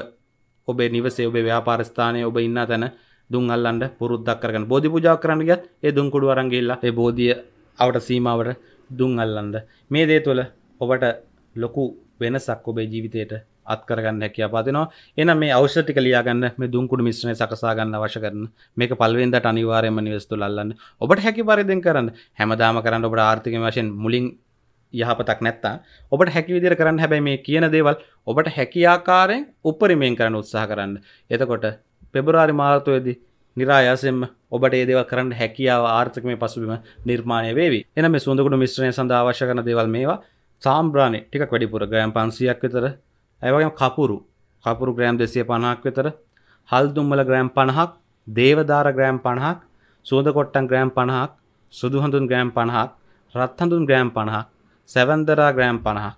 ඔබේ නිවසේ ඔබේ ව්‍යාපාර ස්ථානයේ ඔබ ඉන්න තැන දුම් අල්ලන්න පුරුද්දක් කරගෙන බෝධි පූජා කරන්න ගියත් ඒ දුම් කුඩු අරන් ගිහිල්ලා ඒ බෝධිය අවට සීමාවට දුන් අල්ලන්ඩ මේ දේ තුළ ඔබට ලොකු වෙනසක් ඔබේ ජීවිතයට අත්කරගන්න හැකිය පාතිනවා එන මේ අවෂටික ලියගන්න මේ දුන්කුඩ මිශ්‍රණය සකසාගන්න වශ කරන මේක පල්වෙන්දට අනිවාරයම නිවස්තු ලන්න ඔබට හැකි පරිදිෙන් කරන්න හැමදාම කරන්න ඔබට ආර්ථික වශයෙන් මුලින් යහපතක් නැත්තා ඔබට හැකි විදිර කරන්න හැබැයි මේ කියන දේවල් ඔබට හැකියාකාරයෙන් උපරිමයෙන් කරන්න උත්සාහ කරන්න එතකොට පෙබරාරි මාර්තයේදී නිරායාසෙන්ම ඔබට ඒදව කරන්න හැකියාව ආර්ථකම පසුබිම නිර්මාණය වේවි එන මේ සුඳකුට මිශ්‍රණය සඳ අවශ්‍ය කන දේවල් මේවා සාම්බ්‍රාණය ටික වැඩිපුර ග්‍රෑම් පන්සියක් විතර ඇවගේ කපුරු කපුරු ග්‍රෑම් දෙසිය පණහක් විතර හල්දුම්මල ග්‍රෑම් පණහක් දේවධාර ග්‍රෑම් පණහක් සුවඳකොට්ටන් ග්‍රෑම් පණහක් සුදුහඳුන් ග්‍රෑම් පණහක් රත්හඳුන් ග්‍රෑම් පණහක් සැවන්දරා ග්‍රෑම් පණහක්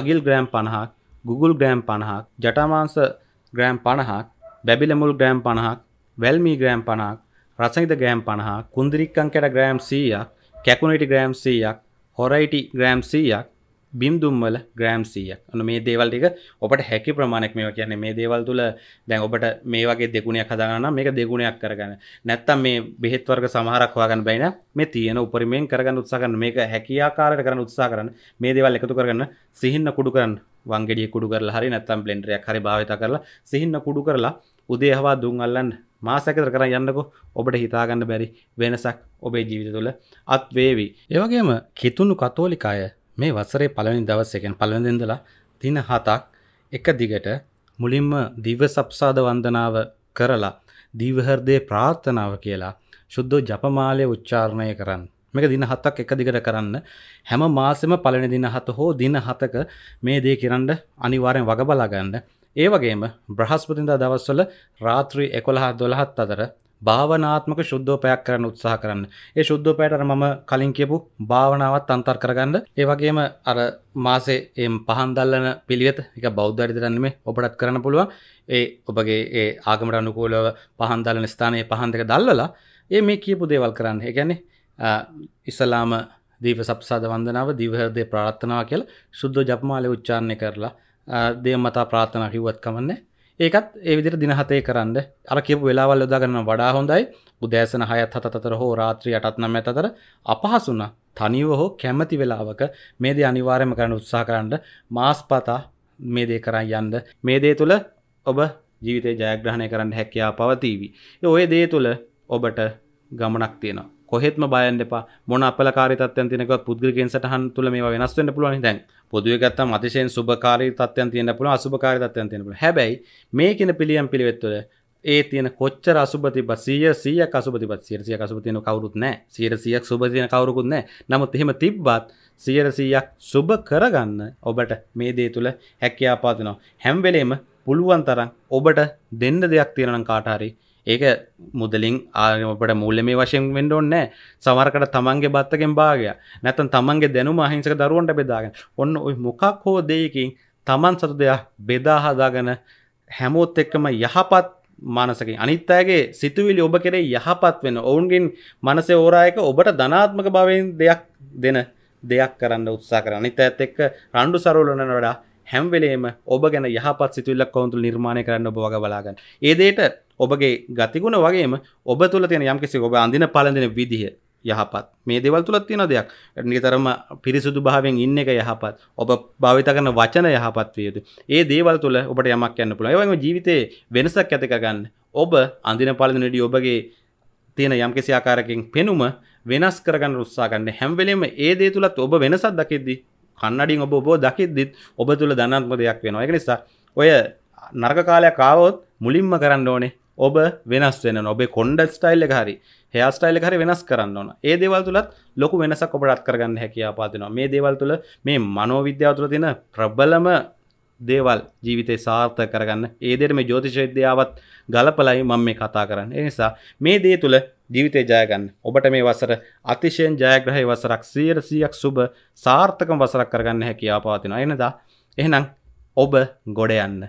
අගිල් ග්‍රෑම් පණහක් ගුගුල් ග්‍රෑම් පණහක් ජටමාංස ග්‍රෑම් පණහක් බැබිලමුල් ග්‍රෑම් පණහක් වැල්මී ග්‍රෑම් පණක් රසනිද ග්‍රෑම් පණහා කුන්දිරික්කං කැට ග්‍රෑම් සීයක් කැකුණට ග්‍රෑම් සීයක් හොරයිටි ග්‍රෑම් සීයක් බිම්දුම්වල ග්‍රෑම් සීයක් අන මේ දේවල් ටික ඔබට හැකි ප්‍රමාණක් මේ කියන්නේ මේ දේවල් තුළ දැන් ඔබට මේ වගේ දෙගුණයක් හදාගන්න මේක දෙගුණයක් කරගන්න නැත්තම් මේ බෙහෙත් වර්ග සමහරක් හොයාගන්න බැයින මේ තියෙන උපරිමයෙන් කරගන්න උත්සාහ කරන්න මේක හැකියාකාරයට කරන්න උත්සාහ කරන්න මේ දේවල් එකතු කරගන්න සිහින්න කුඩු කරන්න වංගෙඩිය කුඩු කරලා හරි නැත්තම් බ්ලෙන්ඩරයක් හරි භාවිත කරලා සිහින්න කුඩු කරලා උදේ හවා දුම් අල්ලන්න මාසකතර කර යන්නකො ඔබට හිතාගන්න බැරි වෙනසක් ඔබේ ජීවිත තුළ අත්වේවී. ඒවගේම කිතුුණු කතෝලිකාය මේ වසරේ පලනි දවස්සකෙන් පලඳදලා තින හතක් එක දිගට මුලින්ම දිව සප්සාද වන්දනාව කරලා දිවහර්දය ප්‍රාර්ථනාව කියලා ශුද්ධ ජපමාලය උච්චාරණය කරන්න. මේක දින හතක් එක දිගට කරන්න හැම මාසෙම පලන දින හත හෝ දින හතක මේ දේ කරන්න අනිවාරයෙන් වගබලාගන්න ඒවගේම බ්‍රහස්පතින්දා දවස්වල රාත්‍රී එකොළහ දොළහත් අතර භාවනාත්මක ශුද්ධෝපයක් කරන්න උත්සාහ කරන්න ඒ ශුද්ධෝපයට මම කලින් කියපු භාවනාවත් අන්තර් කරගන්න ඒවගේම අර මාසේ එම් පහන්දල්ලන පිළිවෙත එක බෞද්ධරිතරන්නේ ඔබටත් කරන්න පුළුවන් ඒ ඔබගේ ඒ ආගමට අනුකූලව පහන්දලන ස්ථානයේ පහන්දක දල්ලලා ඒ මේ කියපු දේවල් කරන්න එකැනෙ ඉස්සලාම දීව සප්සාද වන්දනාව දිවහරදය ප්‍රාර්ථනාව කියල ශුද්ධ ජපමාලය උච්චාණය කරලා දෙය මතා ප්‍රාථන හිවත් කමන්න ඒකත් ඒවිදිර දිනහතේ කරන්න අර කියපු වෙලාවල් යොදාගන්න වඩා හොඳයි උදෑසන හයත් හතතර හෝ රාත්‍රී අටත්නම ඇතතර අපහසුන තනිව හෝ කැමති වෙලාවක මේද අනිවාර්යම කරන්න උත්සා කරන්න මාස් පතා මේ දේ කරන්න යන්න මේ දේ තුළ ඔබ ජීවිතය ජයග්‍රහණය කරන්න හැකයා පවතීවී. ඔය දේ තුළ ඔබට ගමනක් තියෙනවා. කොහෙත්ම බයන්න එපා මොන අපලකාරී තත්ත්වයන් තියෙනකවත් පුද්ගලිකයෙන් සටහන් තුළ මේවා වෙනස් වෙන්න පුළුවන් දැන් පොදුවේ ගත්තම අතිශයින් සුබකාරී තත්ත්වයන් තියෙන්න පුළුවන් අසුබකාරී තත්ත්වයන් තියෙන්න පුළුවන් හැබැයි මේ කියන පිළියම් පිළිවෙත් තුළ ඒ තියෙන කොච්චර අසුබ තිබ්බත් 100 100ක් අසුබ තිබ්බත් 100 100ක් අසුබ තියෙන කවුරුත් නැහැ 100 100ක් සුබ තියෙන කවුරුකුත් නැහැ නමුත් එහෙම තිබ්බත් 100 100ක් සුබ කරගන්න ඔබට මේ දේ තුළ හැකියාව පාදිනවා හැම වෙලේම පුළුවන් තරම් ඔබට දෙන්න දෙයක් තියෙනවා නම් කාට හරි ඒක මුදලින් ආගමට මුල්ල මේ වශයෙන් වෙන්ඩ ඔන්න සමරකට තමන්ගේ බත්තකෙන් භාගය නැතන් තමන්ගේ දැනුම අහිංසක දරුවන්ට බෙදාගෙන ඔන්න ඔයි මොකක් හෝ දෙයකින් තමන් සතු දෙයක් බෙදා හදාගන හැමෝත් එක්කම යහපත් මානසකින් අනිත්තාගේ සිතුවිලි ඔබ කෙරේ යහපත් වෙන ඔවුන්ගෙන් මනසේ ඕරායක ඔබට ධනාත්මක භාවයෙන් දෙයක් දෙන දෙයක් කරන්න උත්සා කර අනිත ඇත් එක්ක රණ්ඩු සරුවලන වඩා හැම්වෙලේම ඔබ ගැන යහපත් සිතුල්ලක් කවුන්තුල් නිර්මාණය කරන්න ඔබ වග බලාගන්න ඒදේට ඔබගේ ගතිගුණ වගේම ඔබ තුළ තියෙන යම්කිසි ඔබ අඳින පලඳින විදිහ යහපත් මේ දෙවල් තුළත් තියෙන දෙයක් නිතරම පිරිසුදු භාවෙන් ඉන්න එක යහපත් ඔබ භාවිත කරන වචන යහපත් වියද ඒ දේවල් තුළ ඔබට යමක් යන්න පුළුවන් ඒ වගේම ජීවිතේ වෙනසක් ඇති කරගන්න ඔබ අඳින පලඳින විදිහ ඔබගේ තියෙන යම්කිසි ආකාරකින් පෙනුම වෙනස් කරගන්න උත්සාහ ගන්න හැම වෙලෙම ඒ දේ තුලත් ඔබ වෙනසක් දකිද්දී කන්නඩින් ඔබ බෝ දකිද්දිත් ඔබ තුළ දනත්ම දෙයක් වෙනවා එක නිසා ඔය නර්ග කාලයක් කාවොත් මුලින්ම කරන්න ඕනේ ඔබ වෙනස් වෙන ඔබේ කොන්ඩ ස්ටයිල් එක හරි හයාස්ටයිල් හරි වෙනස් කරන්න ඕන ඒ දේවල් තුළත් ලොකු වෙනසක් ඔබටත් කරගන්න හැකියා පාතිනවා මේ දේවල් තුළ මේ මනෝවිද්‍යාව තුළ තියෙන ප්‍රබලම දේවල් ජීවිතය සාර්ථ කරගන්න ඒදෙරම ජෝතිශවිද්‍යාවත් ගලපලයි මම මේ කතා කරන්න එනිසා මේ දේ තුළ ජීවිතේ ජයගන්න ඔබට මේ වසර අතිශයෙන් ජයග්‍රහය වසරක් සියයට සියක් සුබ සාර්ථකම වසරක් කරගන්න හැකියා පවතින එනදා එහෙනම් ඔබ ගොඩ යන්න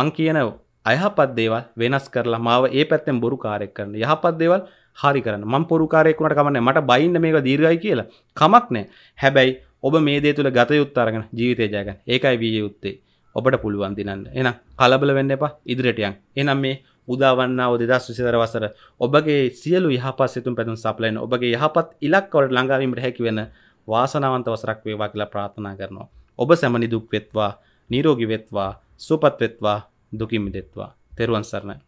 මං කියනව අයහපත් දේවල් වෙනස් කරලා මාව ඒ පැත්තෙන් බොරු කාරයක් කරන්න යහපත් දේවල් හරි කරන්න මං පොරුකාරයෙක් වුණට කමන්නේ මට බයින්න මේක දීර්ඝයි කියලා කමක් නැහැ හැබැයි ඔබ මේ දේ තුළ ගත යුත්ත අරගෙන ජීවිතේ ජය ගන්න ඒකයි විය යුත්තේ ඔබට පුළුවන් දිනන්න එහෙනම් කලබල වෙන්න එපා ඉදිරියට යන්න එහෙනම් මේ උදාවන්නාව දෙදස් විසිතර වසර ඔබගේ සියලු යහපසිතුම් පැතුම් සපලයින ඔබගේ යහපත් ඉලක්කවට ළඟාවීමට හැකිවෙන වාසනාවන්ත වසරක් වේවා කියලා ප්‍රාථනා කරනවා. ඔබ සැමනි දුක් වෙත්වා, නිරෝගී වෙත්වා, සුවපත් වෙත්වා, දුකින් මිදෙත්වා. තෙරුවන් සරණයි.